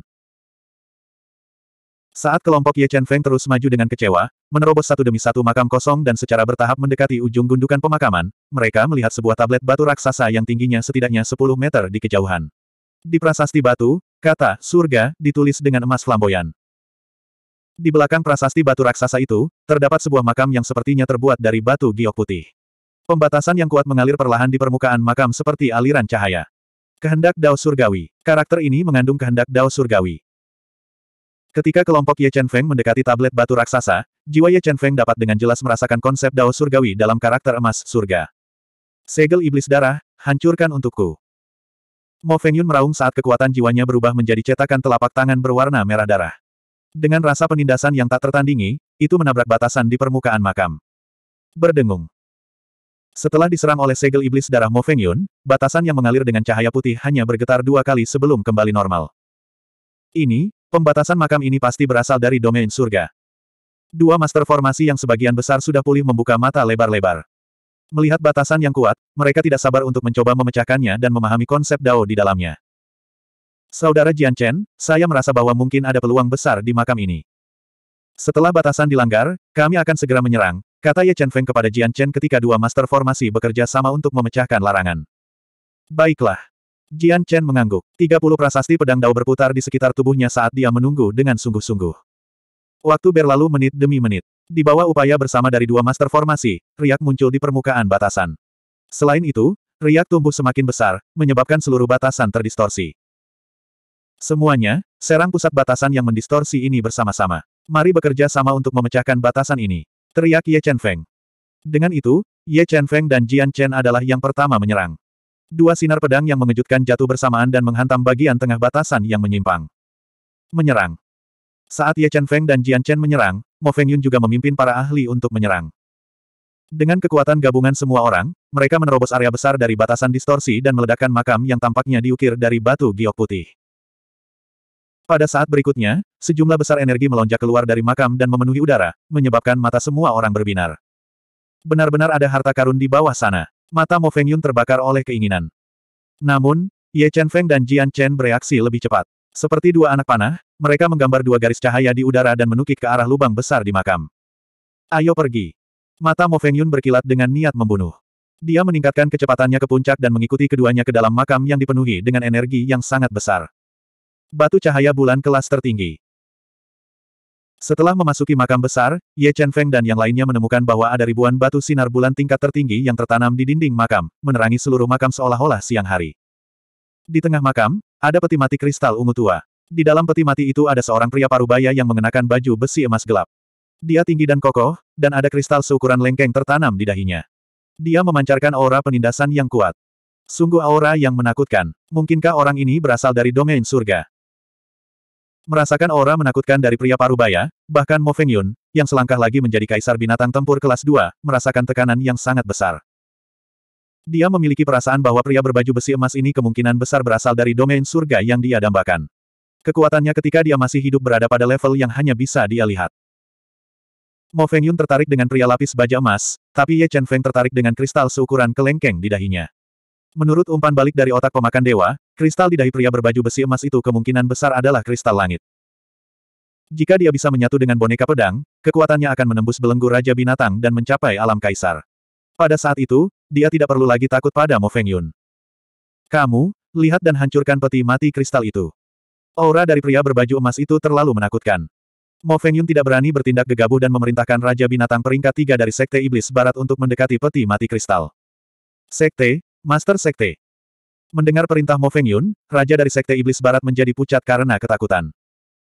Saat kelompok Ye Chen Feng terus maju dengan kecewa, menerobos satu demi satu makam kosong dan secara bertahap mendekati ujung gundukan pemakaman, mereka melihat sebuah tablet batu raksasa yang tingginya setidaknya 10 meter di kejauhan. Di prasasti batu, kata surga ditulis dengan emas flamboyan. Di belakang prasasti batu raksasa itu, terdapat sebuah makam yang sepertinya terbuat dari batu giok putih. Pembatasan yang kuat mengalir perlahan di permukaan makam seperti aliran cahaya. Kehendak Dao Surgawi. Karakter ini mengandung kehendak Dao Surgawi. Ketika kelompok Ye Chen Feng mendekati tablet batu raksasa, jiwa Ye Chen Feng dapat dengan jelas merasakan konsep Dao surgawi dalam karakter emas surga. Segel iblis darah, hancurkan untukku. Mo Feng Yun meraung saat kekuatan jiwanya berubah menjadi cetakan telapak tangan berwarna merah darah. Dengan rasa penindasan yang tak tertandingi, itu menabrak batasan di permukaan makam. Berdengung. Setelah diserang oleh segel iblis darah Mo Feng Yun, batasan yang mengalir dengan cahaya putih hanya bergetar dua kali sebelum kembali normal. Ini, Pembatasan makam ini pasti berasal dari domain surga. Dua master formasi yang sebagian besar sudah pulih membuka mata lebar-lebar. Melihat batasan yang kuat, mereka tidak sabar untuk mencoba memecahkannya dan memahami konsep Dao di dalamnya. Saudara Jian Chen, saya merasa bahwa mungkin ada peluang besar di makam ini. Setelah batasan dilanggar, kami akan segera menyerang, kata Ye Chen Feng kepada Jian Chen ketika dua master formasi bekerja sama untuk memecahkan larangan. Baiklah. Jian Chen mengangguk. 30 prasasti pedang dao berputar di sekitar tubuhnya saat dia menunggu dengan sungguh-sungguh. Waktu berlalu menit demi menit. Di bawah upaya bersama dari dua master formasi, riak muncul di permukaan batasan. Selain itu, riak tumbuh semakin besar, menyebabkan seluruh batasan terdistorsi. Semuanya, serang pusat batasan yang mendistorsi ini bersama-sama. Mari bekerja sama untuk memecahkan batasan ini. Teriak Ye Chen Feng. Dengan itu, Ye Chen Feng dan Jian Chen adalah yang pertama menyerang. Dua sinar pedang yang mengejutkan jatuh bersamaan dan menghantam bagian tengah batasan yang menyimpang. Menyerang. Saat Ye Chen Feng dan Jian Chen menyerang, Mo Feng Yun juga memimpin para ahli untuk menyerang. Dengan kekuatan gabungan semua orang, mereka menerobos area besar dari batasan distorsi dan meledakkan makam yang tampaknya diukir dari batu giok putih. Pada saat berikutnya, sejumlah besar energi melonjak keluar dari makam dan memenuhi udara, menyebabkan mata semua orang berbinar. Benar-benar ada harta karun di bawah sana. Mata Mo Feng Yun terbakar oleh keinginan. Namun, Ye Chen Feng dan Jian Chen bereaksi lebih cepat. Seperti dua anak panah, mereka menggambar dua garis cahaya di udara dan menukik ke arah lubang besar di makam. Ayo pergi. Mata Mo Feng Yun berkilat dengan niat membunuh. Dia meningkatkan kecepatannya ke puncak dan mengikuti keduanya ke dalam makam yang dipenuhi dengan energi yang sangat besar. Batu cahaya bulan kelas tertinggi. Setelah memasuki makam besar, Ye Chen Feng dan yang lainnya menemukan bahwa ada ribuan batu sinar bulan tingkat tertinggi yang tertanam di dinding makam, menerangi seluruh makam seolah-olah siang hari. Di tengah makam, ada peti mati kristal ungu tua. Di dalam peti mati itu ada seorang pria parubaya yang mengenakan baju besi emas gelap. Dia tinggi dan kokoh, dan ada kristal seukuran lengkeng tertanam di dahinya. Dia memancarkan aura penindasan yang kuat. Sungguh aura yang menakutkan. Mungkinkah orang ini berasal dari domain surga? Merasakan aura menakutkan dari pria parubaya, bahkan Mo Feng Yun, yang selangkah lagi menjadi kaisar binatang tempur kelas 2, merasakan tekanan yang sangat besar. Dia memiliki perasaan bahwa pria berbaju besi emas ini kemungkinan besar berasal dari domain surga yang dia dambakan. Kekuatannya ketika dia masih hidup berada pada level yang hanya bisa dia lihat. Mo Feng Yun tertarik dengan pria lapis baja emas, tapi Ye Chen Feng tertarik dengan kristal seukuran kelengkeng di dahinya. Menurut umpan balik dari otak pemakan dewa, Kristal di dahi pria berbaju besi emas itu kemungkinan besar adalah kristal langit. Jika dia bisa menyatu dengan boneka pedang, kekuatannya akan menembus belenggu Raja Binatang dan mencapai alam kaisar. Pada saat itu, dia tidak perlu lagi takut pada Mo Feng Yun. Kamu, lihat dan hancurkan peti mati kristal itu. Aura dari pria berbaju emas itu terlalu menakutkan. Mo Feng Yun tidak berani bertindak gegabah dan memerintahkan Raja Binatang peringkat tiga dari Sekte Iblis Barat untuk mendekati peti mati kristal. Sekte, Master Sekte. Mendengar perintah Mo Feng Yun, raja dari Sekte Iblis Barat menjadi pucat karena ketakutan.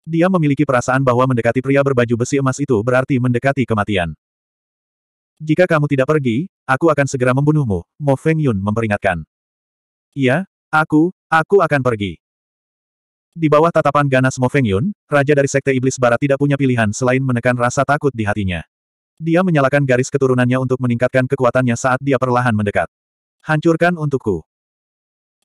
Dia memiliki perasaan bahwa mendekati pria berbaju besi emas itu berarti mendekati kematian. Jika kamu tidak pergi, aku akan segera membunuhmu, Mo Feng Yun memperingatkan. Iya, aku, aku akan pergi. Di bawah tatapan ganas Mo Feng Yun, raja dari Sekte Iblis Barat tidak punya pilihan selain menekan rasa takut di hatinya. Dia menyalakan garis keturunannya untuk meningkatkan kekuatannya saat dia perlahan mendekat. Hancurkan untukku.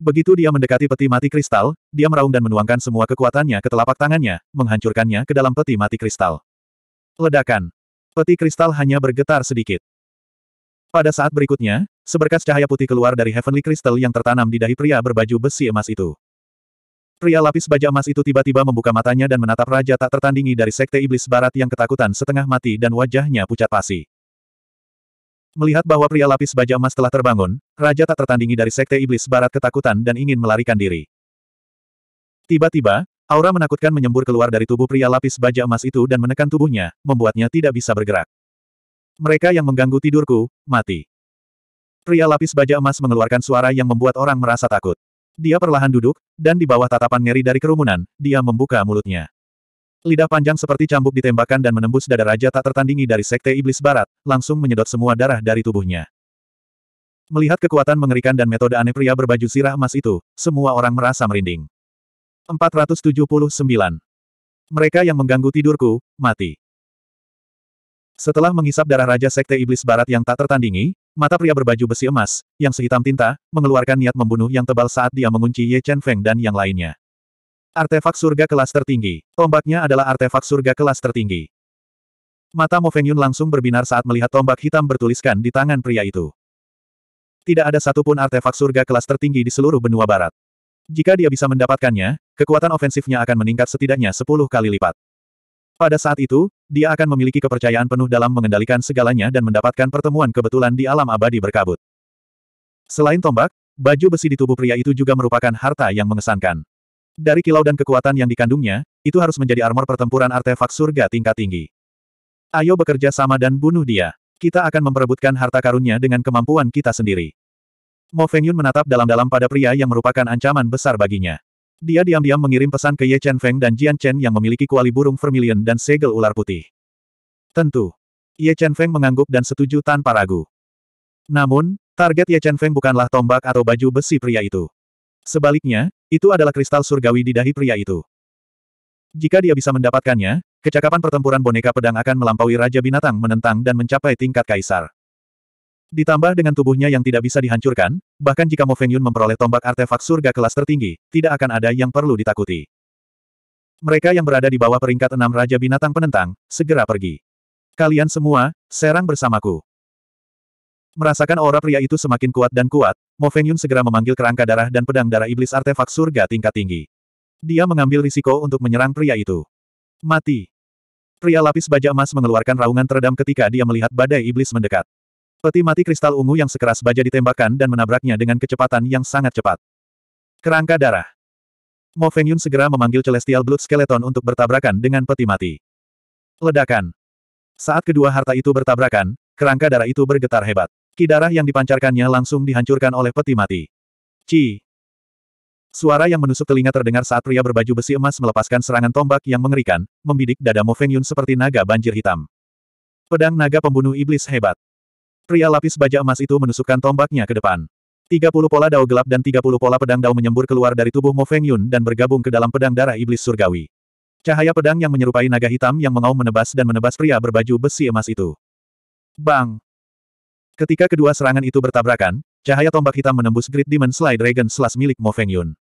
Begitu dia mendekati peti mati kristal, dia meraung dan menuangkan semua kekuatannya ke telapak tangannya, menghancurkannya ke dalam peti mati kristal. Ledakan. Peti kristal hanya bergetar sedikit. Pada saat berikutnya, seberkas cahaya putih keluar dari Heavenly Crystal yang tertanam di dahi pria berbaju besi emas itu. Pria lapis baja emas itu tiba-tiba membuka matanya dan menatap raja tak tertandingi dari sekte iblis barat yang ketakutan setengah mati dan wajahnya pucat pasi. Melihat bahwa pria lapis baja emas telah terbangun, raja tak tertandingi dari sekte iblis barat ketakutan dan ingin melarikan diri. Tiba-tiba, aura menakutkan menyembur keluar dari tubuh pria lapis baja emas itu dan menekan tubuhnya, membuatnya tidak bisa bergerak. Mereka yang mengganggu tidurku, mati. Pria lapis baja emas mengeluarkan suara yang membuat orang merasa takut. Dia perlahan duduk, dan di bawah tatapan ngeri dari kerumunan, dia membuka mulutnya. Lidah panjang seperti cambuk ditembakkan dan menembus dada raja tak tertandingi dari Sekte Iblis Barat, langsung menyedot semua darah dari tubuhnya. Melihat kekuatan mengerikan dan metode aneh pria berbaju sirah emas itu, semua orang merasa merinding. 479. Mereka yang mengganggu tidurku, mati. Setelah menghisap darah Raja Sekte Iblis Barat yang tak tertandingi, mata pria berbaju besi emas, yang sehitam tinta, mengeluarkan niat membunuh yang tebal saat dia mengunci Ye Chen Feng dan yang lainnya. Artefak surga kelas tertinggi. Tombaknya adalah artefak surga kelas tertinggi. Mata Mo Feng Yun langsung berbinar saat melihat tombak hitam bertuliskan di tangan pria itu. Tidak ada satupun artefak surga kelas tertinggi di seluruh benua barat. Jika dia bisa mendapatkannya, kekuatan ofensifnya akan meningkat setidaknya 10 kali lipat. Pada saat itu, dia akan memiliki kepercayaan penuh dalam mengendalikan segalanya dan mendapatkan pertemuan kebetulan di alam abadi berkabut. Selain tombak, baju besi di tubuh pria itu juga merupakan harta yang mengesankan. Dari kilau dan kekuatan yang dikandungnya, itu harus menjadi armor pertempuran artefak surga tingkat tinggi. Ayo bekerja sama dan bunuh dia. Kita akan memperebutkan harta karunnya dengan kemampuan kita sendiri. Mo Feng Yun menatap dalam-dalam pada pria yang merupakan ancaman besar baginya. Dia diam-diam mengirim pesan ke Ye Chen Feng dan Jian Chen yang memiliki kuali burung vermilion dan segel ular putih. Tentu. Ye Chen Feng mengangguk dan setuju tanpa ragu. Namun, target Ye Chen Feng bukanlah tombak atau baju besi pria itu. Sebaliknya, itu adalah kristal surgawi di dahi pria itu. Jika dia bisa mendapatkannya, kecakapan pertempuran boneka pedang akan melampaui Raja Binatang menentang dan mencapai tingkat kaisar. Ditambah dengan tubuhnya yang tidak bisa dihancurkan, bahkan jika Mo Yun memperoleh tombak artefak surga kelas tertinggi, tidak akan ada yang perlu ditakuti. Mereka yang berada di bawah peringkat enam Raja Binatang Penentang, segera pergi. Kalian semua, serang bersamaku. Merasakan aura pria itu semakin kuat dan kuat, Mo Feng Yun segera memanggil kerangka darah dan pedang darah iblis artefak surga tingkat tinggi. Dia mengambil risiko untuk menyerang pria itu. Mati. Pria lapis baja emas mengeluarkan raungan teredam ketika dia melihat badai iblis mendekat. Peti mati kristal ungu yang sekeras baja ditembakkan dan menabraknya dengan kecepatan yang sangat cepat. Kerangka darah. Mo Feng Yun segera memanggil Celestial Blood Skeleton untuk bertabrakan dengan peti mati. Ledakan. Saat kedua harta itu bertabrakan, kerangka darah itu bergetar hebat. Ki darah yang dipancarkannya langsung dihancurkan oleh peti mati. Ci! Suara yang menusuk telinga terdengar saat pria berbaju besi emas melepaskan serangan tombak yang mengerikan, membidik dada Mo Feng Yun seperti naga banjir hitam. Pedang naga pembunuh iblis hebat. Pria lapis baja emas itu menusukkan tombaknya ke depan. 30 pola dao gelap dan 30 pola pedang dao menyembur keluar dari tubuh Mo Feng Yun dan bergabung ke dalam pedang darah iblis surgawi. Cahaya pedang yang menyerupai naga hitam yang mengaum menebas dan menebas pria berbaju besi emas itu. Bang! Ketika kedua serangan itu bertabrakan, cahaya tombak hitam menembus Great Demon slide Dragon Slash milik Mo Feng Yun.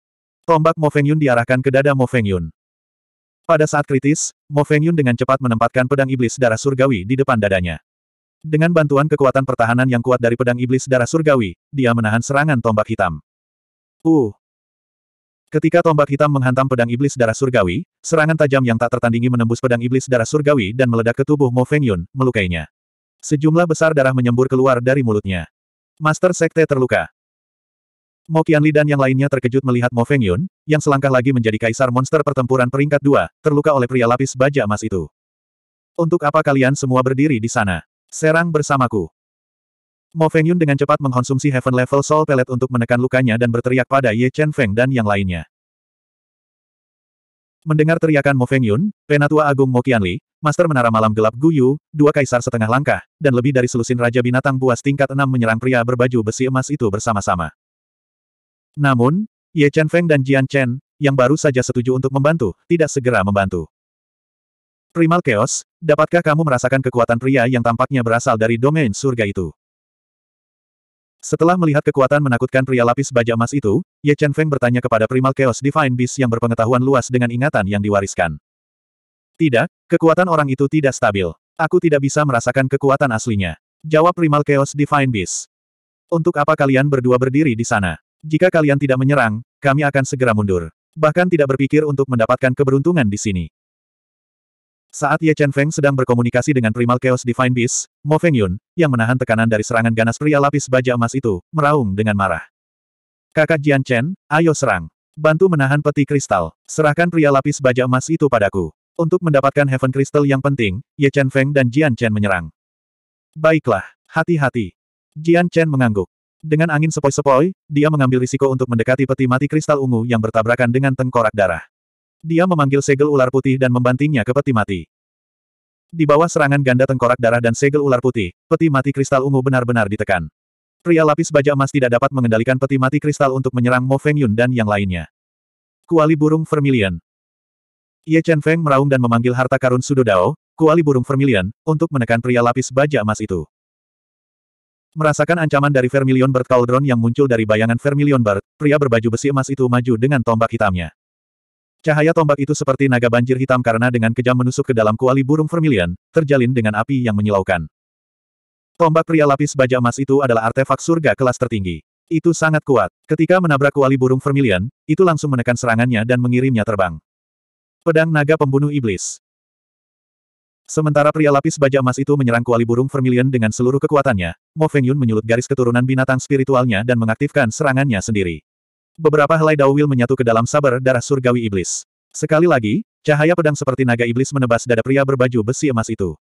Tombak Mo Feng Yun diarahkan ke dada Mo Feng Yun. Pada saat kritis, Mo Feng Yun dengan cepat menempatkan pedang iblis darah surgawi di depan dadanya. Dengan bantuan kekuatan pertahanan yang kuat dari pedang iblis darah surgawi, dia menahan serangan tombak hitam. Uh, Ketika tombak hitam menghantam pedang iblis darah surgawi, serangan tajam yang tak tertandingi menembus pedang iblis darah surgawi dan meledak ke tubuh Mo Feng Yun, melukainya. Sejumlah besar darah menyembur keluar dari mulutnya. Master Sekte terluka. Mo Qianli dan yang lainnya terkejut melihat Mo Feng Yun, yang selangkah lagi menjadi kaisar monster pertempuran peringkat dua, terluka oleh pria lapis baja emas itu. Untuk apa kalian semua berdiri di sana? Serang bersamaku. Mo Feng Yun dengan cepat mengkonsumsi Heaven Level Soul Pellet untuk menekan lukanya dan berteriak pada Ye Chen Feng dan yang lainnya. Mendengar teriakan Mo Feng Yun, Penatua Agung Mo Qianli, Master Menara Malam Gelap Guyu, dua kaisar setengah langkah, dan lebih dari selusin Raja Binatang Buas tingkat enam menyerang pria berbaju besi emas itu bersama-sama. Namun, Ye Chen Feng dan Jian Chen, yang baru saja setuju untuk membantu, tidak segera membantu. Primal Chaos, dapatkah kamu merasakan kekuatan pria yang tampaknya berasal dari domain surga itu? Setelah melihat kekuatan menakutkan pria lapis baja emas itu, Ye Chen Feng bertanya kepada Primal Chaos Divine Beast yang berpengetahuan luas dengan ingatan yang diwariskan. Tidak, kekuatan orang itu tidak stabil. Aku tidak bisa merasakan kekuatan aslinya. Jawab Primal Chaos Divine Beast. Untuk apa kalian berdua berdiri di sana? Jika kalian tidak menyerang, kami akan segera mundur. Bahkan tidak berpikir untuk mendapatkan keberuntungan di sini. Saat Ye Chen Feng sedang berkomunikasi dengan Primal Chaos Divine Beast, Mo Feng Yun, yang menahan tekanan dari serangan ganas pria lapis baja emas itu, meraung dengan marah. Kakak Jian Chen, ayo serang. Bantu menahan peti kristal. Serahkan pria lapis baja emas itu padaku. Untuk mendapatkan Heaven Crystal yang penting, Ye Chen Feng dan Jian Chen menyerang. Baiklah, hati-hati. Jian Chen mengangguk. Dengan angin sepoi-sepoi, dia mengambil risiko untuk mendekati peti mati kristal ungu yang bertabrakan dengan tengkorak darah. Dia memanggil segel ular putih dan membantingnya ke peti mati. Di bawah serangan ganda tengkorak darah dan segel ular putih, peti mati kristal ungu benar-benar ditekan. Pria lapis baja emas tidak dapat mengendalikan peti mati kristal untuk menyerang Mo Feng Yun dan yang lainnya. Kuali burung vermilion, Ye Chen Feng meraung dan memanggil harta karun Sudodao, kuali burung vermilion, untuk menekan pria lapis baja emas itu. Merasakan ancaman dari vermilion bird cauldron yang muncul dari bayangan vermilion bird, pria berbaju besi emas itu maju dengan tombak hitamnya. Cahaya tombak itu seperti naga banjir hitam karena dengan kejam menusuk ke dalam kuali burung vermilion, terjalin dengan api yang menyilaukan. Tombak pria lapis baja emas itu adalah artefak surga kelas tertinggi. Itu sangat kuat. Ketika menabrak kuali burung vermilion, itu langsung menekan serangannya dan mengirimnya terbang. Pedang Naga Pembunuh Iblis. Sementara pria lapis baja emas itu menyerang kuali burung vermilion dengan seluruh kekuatannya, Mo Feng Yun menyulut garis keturunan binatang spiritualnya dan mengaktifkan serangannya sendiri. Beberapa helai dawil menyatu ke dalam sabar darah surgawi iblis. Sekali lagi, cahaya pedang seperti naga iblis menebas dada pria berbaju besi emas itu.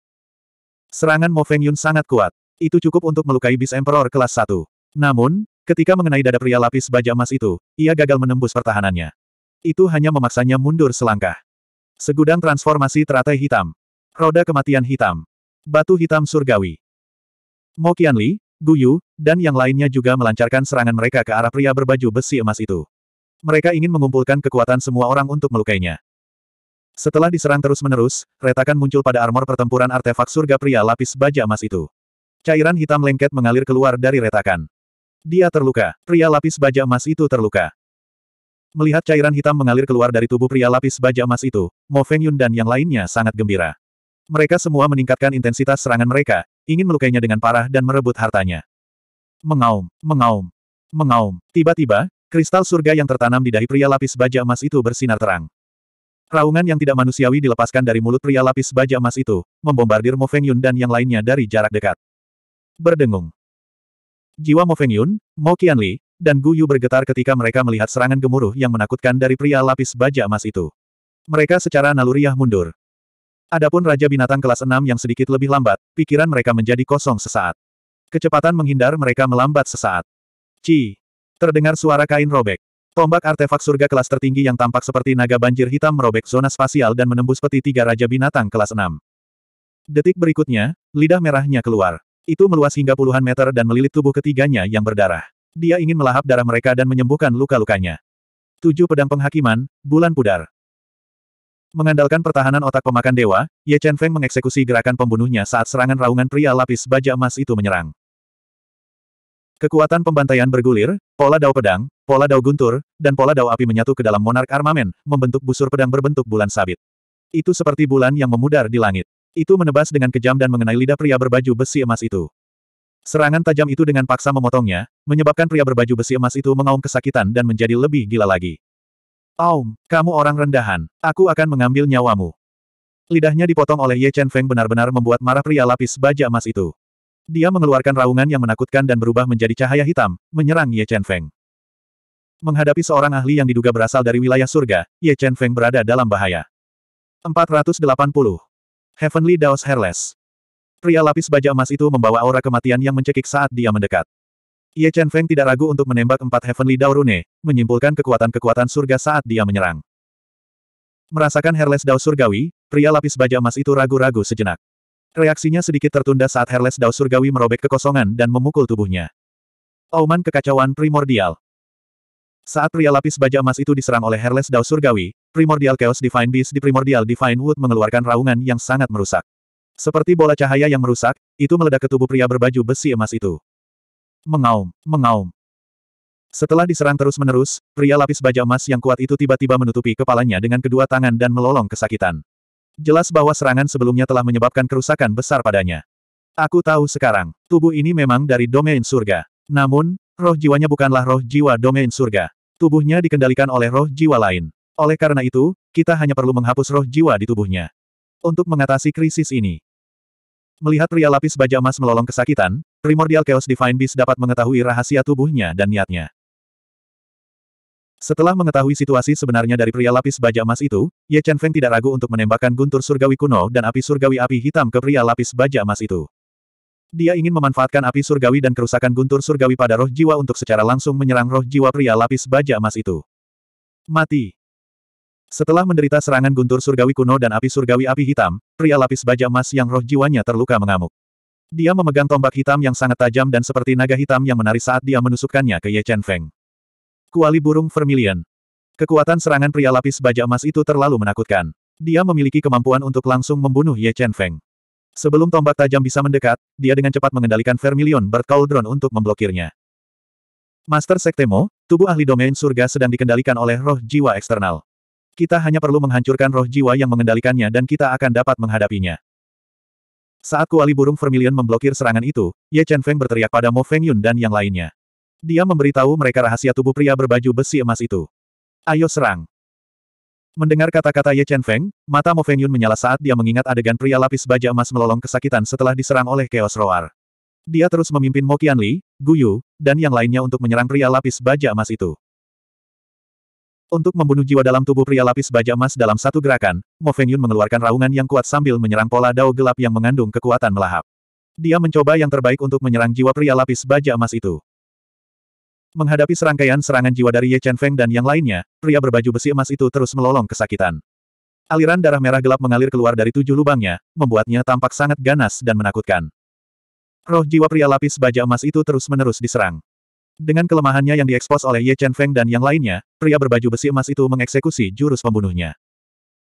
Serangan Mo Feng Yun sangat kuat. Itu cukup untuk melukai bis emperor kelas 1. Namun, ketika mengenai dada pria lapis baja emas itu, ia gagal menembus pertahanannya. Itu hanya memaksanya mundur selangkah. Segudang transformasi teratai hitam. Roda kematian hitam. Batu hitam surgawi. Mo Qianli, Gu Yu, dan yang lainnya juga melancarkan serangan mereka ke arah pria berbaju besi emas itu. Mereka ingin mengumpulkan kekuatan semua orang untuk melukainya. Setelah diserang terus-menerus, retakan muncul pada armor pertempuran artefak surga pria lapis baja emas itu. Cairan hitam lengket mengalir keluar dari retakan. Dia terluka. Pria lapis baja emas itu terluka. Melihat cairan hitam mengalir keluar dari tubuh pria lapis baja emas itu, Mo Feng Yun dan yang lainnya sangat gembira. Mereka semua meningkatkan intensitas serangan mereka, ingin melukainya dengan parah dan merebut hartanya. Mengaum, mengaum, mengaum. Tiba-tiba, kristal surga yang tertanam di dahi pria lapis baja emas itu bersinar terang. Raungan yang tidak manusiawi dilepaskan dari mulut pria lapis baja emas itu, membombardir Mo Feng Yun dan yang lainnya dari jarak dekat. Berdengung. Jiwa Mo Feng Yun, Mo Qianli, dan Gu Yu bergetar ketika mereka melihat serangan gemuruh yang menakutkan dari pria lapis baja emas itu. Mereka secara naluriah mundur. Adapun Raja Binatang kelas 6 yang sedikit lebih lambat, pikiran mereka menjadi kosong sesaat. Kecepatan menghindar mereka melambat sesaat. Ci! Terdengar suara kain robek. Tombak artefak surga kelas tertinggi yang tampak seperti naga banjir hitam merobek zona spasial dan menembus peti tiga Raja Binatang kelas 6. Detik berikutnya, lidah merahnya keluar. Itu meluas hingga puluhan meter dan melilit tubuh ketiganya yang berdarah. Dia ingin melahap darah mereka dan menyembuhkan luka-lukanya. Tujuh pedang penghakiman, bulan pudar. Mengandalkan pertahanan otak pemakan dewa, Ye Chen Feng mengeksekusi gerakan pembunuhnya saat serangan raungan pria lapis baja emas itu menyerang. Kekuatan pembantaian bergulir, pola dao pedang, pola dao guntur, dan pola dao api menyatu ke dalam monark armamen, membentuk busur pedang berbentuk bulan sabit. Itu seperti bulan yang memudar di langit. Itu menebas dengan kejam dan mengenai lidah pria berbaju besi emas itu. Serangan tajam itu dengan paksa memotongnya, menyebabkan pria berbaju besi emas itu mengaum kesakitan dan menjadi lebih gila lagi. Aum, kamu orang rendahan, aku akan mengambil nyawamu. Lidahnya dipotong oleh Ye Chen Feng benar-benar membuat marah pria lapis baja emas itu. Dia mengeluarkan raungan yang menakutkan dan berubah menjadi cahaya hitam, menyerang Ye Chen Feng. Menghadapi seorang ahli yang diduga berasal dari wilayah surga, Ye Chen Feng berada dalam bahaya. 480. Heavenly Daos Hairless Pria lapis baja emas itu membawa aura kematian yang mencekik saat dia mendekat. Ye Chen Feng tidak ragu untuk menembak empat Heavenly Daurune, menyimpulkan kekuatan-kekuatan surga saat dia menyerang. Merasakan Herles Dao Surgawi, pria lapis baja emas itu ragu-ragu sejenak. Reaksinya sedikit tertunda saat Herles Dao Surgawi merobek kekosongan dan memukul tubuhnya. Auman kekacauan primordial. Saat pria lapis baja emas itu diserang oleh Herles Dao Surgawi, Primordial Chaos Divine Beast di Primordial Divine Wood mengeluarkan raungan yang sangat merusak. Seperti bola cahaya yang merusak, itu meledak ke tubuh pria berbaju besi emas itu. Mengaum, mengaum. Setelah diserang terus-menerus, pria lapis baja emas yang kuat itu tiba-tiba menutupi kepalanya dengan kedua tangan dan melolong kesakitan. Jelas bahwa serangan sebelumnya telah menyebabkan kerusakan besar padanya. Aku tahu sekarang, tubuh ini memang dari domain surga. Namun, roh jiwanya bukanlah roh jiwa domain surga. Tubuhnya dikendalikan oleh roh jiwa lain. Oleh karena itu, kita hanya perlu menghapus roh jiwa di tubuhnya. Untuk mengatasi krisis ini, Melihat pria lapis baja emas melolong kesakitan, primordial Chaos Divine Beast dapat mengetahui rahasia tubuhnya dan niatnya. Setelah mengetahui situasi sebenarnya dari pria lapis baja emas itu, Ye Chen Feng tidak ragu untuk menembakkan guntur surgawi kuno dan api surgawi api hitam ke pria lapis baja emas itu. Dia ingin memanfaatkan api surgawi dan kerusakan guntur surgawi pada roh jiwa untuk secara langsung menyerang roh jiwa pria lapis baja emas itu. Mati. Setelah menderita serangan guntur surgawi kuno dan api surgawi api hitam, pria lapis baja emas yang roh jiwanya terluka mengamuk. Dia memegang tombak hitam yang sangat tajam dan seperti naga hitam yang menari saat dia menusukkannya ke Ye Chen Feng. Kuali burung vermilion. Kekuatan serangan pria lapis baja emas itu terlalu menakutkan. Dia memiliki kemampuan untuk langsung membunuh Ye Chen Feng. Sebelum tombak tajam bisa mendekat, dia dengan cepat mengendalikan vermilion Bird Cauldron untuk memblokirnya. Master Sektemo, tubuh ahli domain surga sedang dikendalikan oleh roh jiwa eksternal. Kita hanya perlu menghancurkan roh jiwa yang mengendalikannya dan kita akan dapat menghadapinya. Saat kuali burung vermilion memblokir serangan itu, Ye Chen Feng berteriak pada Mo Feng Yun dan yang lainnya. Dia memberitahu mereka rahasia tubuh pria berbaju besi emas itu. Ayo serang. Mendengar kata-kata Ye Chen Feng, mata Mo Feng Yun menyala saat dia mengingat adegan pria lapis baja emas melolong kesakitan setelah diserang oleh Chaos Roar. Dia terus memimpin Mo Qianli, Yu, dan yang lainnya untuk menyerang pria lapis baja emas itu. Untuk membunuh jiwa dalam tubuh pria lapis baja emas dalam satu gerakan, Mo Feng Yun mengeluarkan raungan yang kuat sambil menyerang pola dao gelap yang mengandung kekuatan melahap. Dia mencoba yang terbaik untuk menyerang jiwa pria lapis baja emas itu. Menghadapi serangkaian serangan jiwa dari Ye Chen Feng dan yang lainnya, pria berbaju besi emas itu terus melolong kesakitan. Aliran darah merah gelap mengalir keluar dari tujuh lubangnya, membuatnya tampak sangat ganas dan menakutkan. Roh jiwa pria lapis baja emas itu terus-menerus diserang. Dengan kelemahannya yang diekspos oleh Ye Chen Feng dan yang lainnya, pria berbaju besi emas itu mengeksekusi jurus pembunuhnya.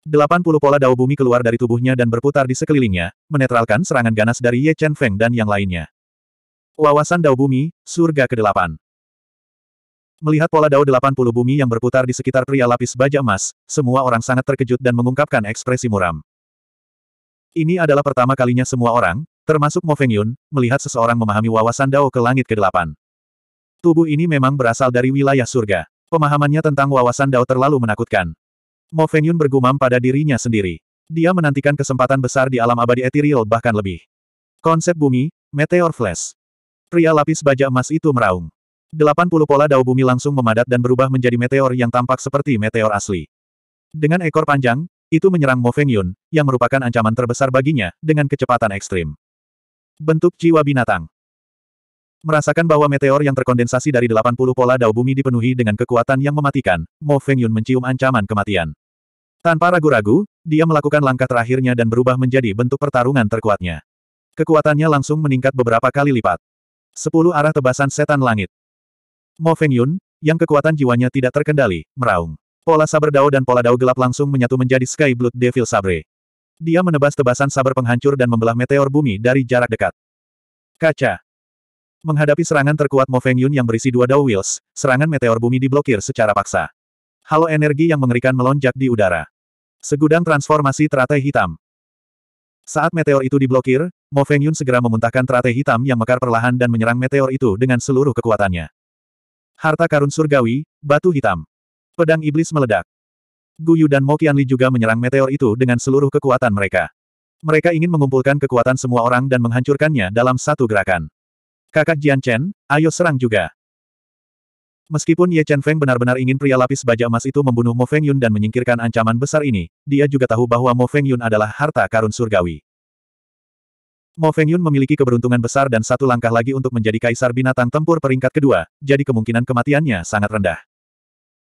Delapan puluh pola dao bumi keluar dari tubuhnya dan berputar di sekelilingnya, menetralkan serangan ganas dari Ye Chen Feng dan yang lainnya. Wawasan dao bumi, surga ke-8. Melihat pola dao 80 bumi yang berputar di sekitar pria lapis baja emas, semua orang sangat terkejut dan mengungkapkan ekspresi muram. Ini adalah pertama kalinya semua orang, termasuk Mo Feng Yun, melihat seseorang memahami wawasan dao ke langit ke-8. Tubuh ini memang berasal dari wilayah surga. Pemahamannya tentang wawasan Dao terlalu menakutkan. Mo Fengyun bergumam pada dirinya sendiri. Dia menantikan kesempatan besar di alam abadi etiril bahkan lebih. Konsep bumi, Meteor Flash. Pria lapis baja emas itu meraung. 80 pola Dao bumi langsung memadat dan berubah menjadi meteor yang tampak seperti meteor asli. Dengan ekor panjang, itu menyerang Mo Fengyun, yang merupakan ancaman terbesar baginya, dengan kecepatan ekstrim. Bentuk jiwa binatang. Merasakan bahwa meteor yang terkondensasi dari 80 pola dao bumi dipenuhi dengan kekuatan yang mematikan, Mo Feng Yun mencium ancaman kematian. Tanpa ragu-ragu, dia melakukan langkah terakhirnya dan berubah menjadi bentuk pertarungan terkuatnya. Kekuatannya langsung meningkat beberapa kali lipat. Sepuluh arah tebasan setan langit. Mo Feng Yun, yang kekuatan jiwanya tidak terkendali, meraung. Pola saber dao dan pola dao gelap langsung menyatu menjadi Sky Blood Devil Sabre. Dia menebas tebasan saber penghancur dan membelah meteor bumi dari jarak dekat. Kaca, Menghadapi serangan terkuat Mo Feng Yun yang berisi dua Dao Wheels, serangan meteor bumi diblokir secara paksa. Halo energi yang mengerikan melonjak di udara. Segudang transformasi teratai hitam. Saat meteor itu diblokir, Mo Feng Yun segera memuntahkan teratai hitam yang mekar perlahan dan menyerang meteor itu dengan seluruh kekuatannya. Harta karun surgawi, batu hitam. Pedang iblis meledak. Guyu dan Mo Qianli juga menyerang meteor itu dengan seluruh kekuatan mereka. Mereka ingin mengumpulkan kekuatan semua orang dan menghancurkannya dalam satu gerakan. Kakak Jian Chen, ayo serang juga. Meskipun Ye Chen Feng benar-benar ingin pria lapis baja emas itu membunuh Mo Feng Yun dan menyingkirkan ancaman besar ini, dia juga tahu bahwa Mo Feng Yun adalah harta karun surgawi. Mo Feng Yun memiliki keberuntungan besar dan satu langkah lagi untuk menjadi kaisar binatang tempur peringkat kedua, jadi kemungkinan kematiannya sangat rendah.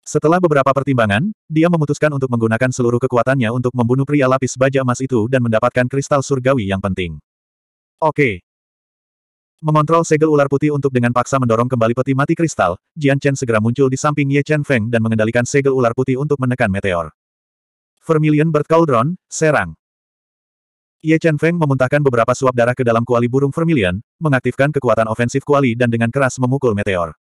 Setelah beberapa pertimbangan, dia memutuskan untuk menggunakan seluruh kekuatannya untuk membunuh pria lapis baja emas itu dan mendapatkan kristal surgawi yang penting. Oke, Mengontrol segel ular putih untuk dengan paksa mendorong kembali peti mati kristal, Jian Chen segera muncul di samping Ye Chen Feng dan mengendalikan segel ular putih untuk menekan meteor. Vermilion Bird Cauldron, serang. Ye Chen Feng memuntahkan beberapa suap darah ke dalam kuali burung vermilion, mengaktifkan kekuatan ofensif kuali dan dengan keras memukul meteor.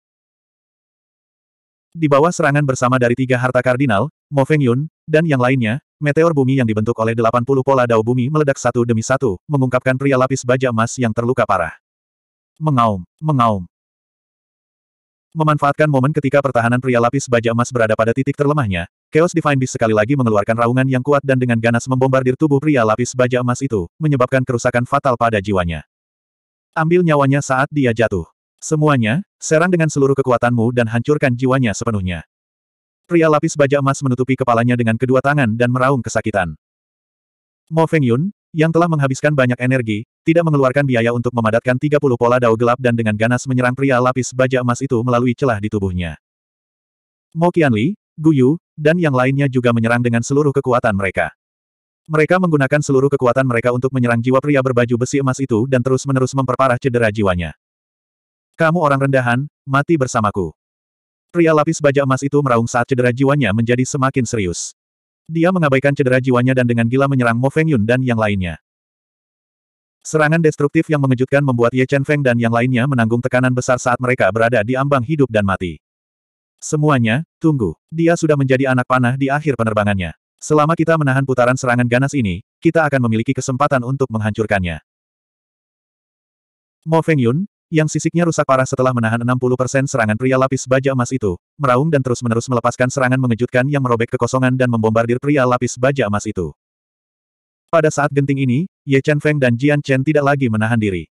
Di bawah serangan bersama dari tiga harta kardinal, Mo Feng Yun, dan yang lainnya, meteor bumi yang dibentuk oleh 80 pola dao bumi meledak satu demi satu, mengungkapkan pria lapis baja emas yang terluka parah. Mengaum, mengaum. Memanfaatkan momen ketika pertahanan pria lapis baja emas berada pada titik terlemahnya, Chaos Divine Beast sekali lagi mengeluarkan raungan yang kuat dan dengan ganas membombardir tubuh pria lapis baja emas itu, menyebabkan kerusakan fatal pada jiwanya. Ambil nyawanya saat dia jatuh. Semuanya, serang dengan seluruh kekuatanmu dan hancurkan jiwanya sepenuhnya. Pria lapis baja emas menutupi kepalanya dengan kedua tangan dan meraung kesakitan. Mo Fengyun, yang telah menghabiskan banyak energi, tidak mengeluarkan biaya untuk memadatkan 30 pola dao gelap dan dengan ganas menyerang pria lapis baja emas itu melalui celah di tubuhnya. Mo Qianli, Gu Yu, dan yang lainnya juga menyerang dengan seluruh kekuatan mereka. Mereka menggunakan seluruh kekuatan mereka untuk menyerang jiwa pria berbaju besi emas itu dan terus-menerus memperparah cedera jiwanya. Kamu orang rendahan, mati bersamaku. Pria lapis baja emas itu meraung saat cedera jiwanya menjadi semakin serius. Dia mengabaikan cedera jiwanya dan dengan gila menyerang Mo Feng Yun dan yang lainnya. Serangan destruktif yang mengejutkan membuat Ye Chen Feng dan yang lainnya menanggung tekanan besar saat mereka berada di ambang hidup dan mati. Semuanya, tunggu. Dia sudah menjadi anak panah di akhir penerbangannya. Selama kita menahan putaran serangan ganas ini, kita akan memiliki kesempatan untuk menghancurkannya. Mo Feng Yun, yang sisiknya rusak parah setelah menahan 60% serangan pria lapis baja emas itu, meraung dan terus-menerus melepaskan serangan mengejutkan yang merobek kekosongan dan membombardir pria lapis baja emas itu. Pada saat genting ini, Ye Chen Feng dan Jian Chen tidak lagi menahan diri.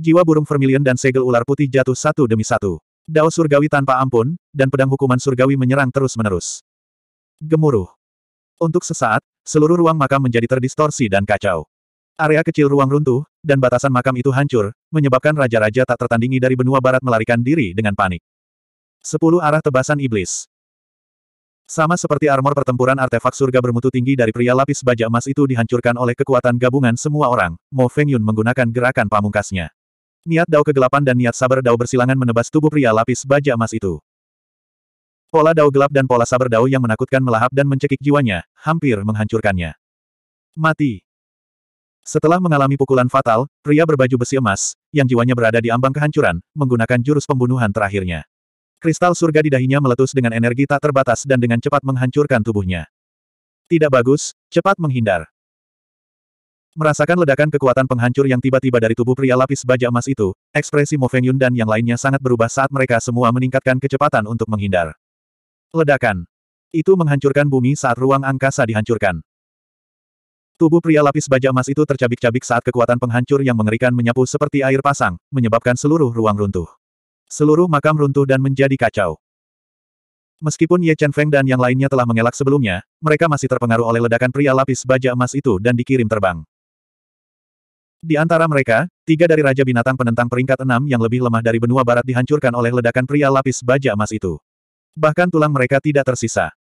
Jiwa burung vermilion dan segel ular putih jatuh satu demi satu. Dao surgawi tanpa ampun, dan pedang hukuman surgawi menyerang terus-menerus. Gemuruh. Untuk sesaat, seluruh ruang makam menjadi terdistorsi dan kacau. Area kecil ruang runtuh, dan batasan makam itu hancur, menyebabkan raja-raja tak tertandingi dari benua barat melarikan diri dengan panik. Sepuluh arah tebasan iblis. Sama seperti armor pertempuran artefak surga bermutu tinggi dari pria lapis baja emas itu dihancurkan oleh kekuatan gabungan semua orang, Mo Feng Yun menggunakan gerakan pamungkasnya. Niat dao kegelapan dan niat sabar dao bersilangan menebas tubuh pria lapis baja emas itu. Pola dao gelap dan pola sabar dao yang menakutkan melahap dan mencekik jiwanya, hampir menghancurkannya. Mati. Setelah mengalami pukulan fatal, pria berbaju besi emas, yang jiwanya berada di ambang kehancuran, menggunakan jurus pembunuhan terakhirnya. Kristal surga di dahinya meletus dengan energi tak terbatas dan dengan cepat menghancurkan tubuhnya. Tidak bagus, cepat menghindar. Merasakan ledakan kekuatan penghancur yang tiba-tiba dari tubuh pria lapis baja emas itu, ekspresi Mo Feng Yun dan yang lainnya sangat berubah saat mereka semua meningkatkan kecepatan untuk menghindar. Ledakan. Itu menghancurkan bumi saat ruang angkasa dihancurkan. Tubuh pria lapis baja emas itu tercabik-cabik saat kekuatan penghancur yang mengerikan menyapu seperti air pasang, menyebabkan seluruh ruang runtuh. Seluruh makam runtuh dan menjadi kacau. Meskipun Ye Chen Feng dan yang lainnya telah mengelak sebelumnya, mereka masih terpengaruh oleh ledakan pria lapis baja emas itu dan dikirim terbang. Di antara mereka, tiga dari Raja Binatang penentang peringkat enam yang lebih lemah dari benua barat dihancurkan oleh ledakan pria lapis baja emas itu. Bahkan tulang mereka tidak tersisa.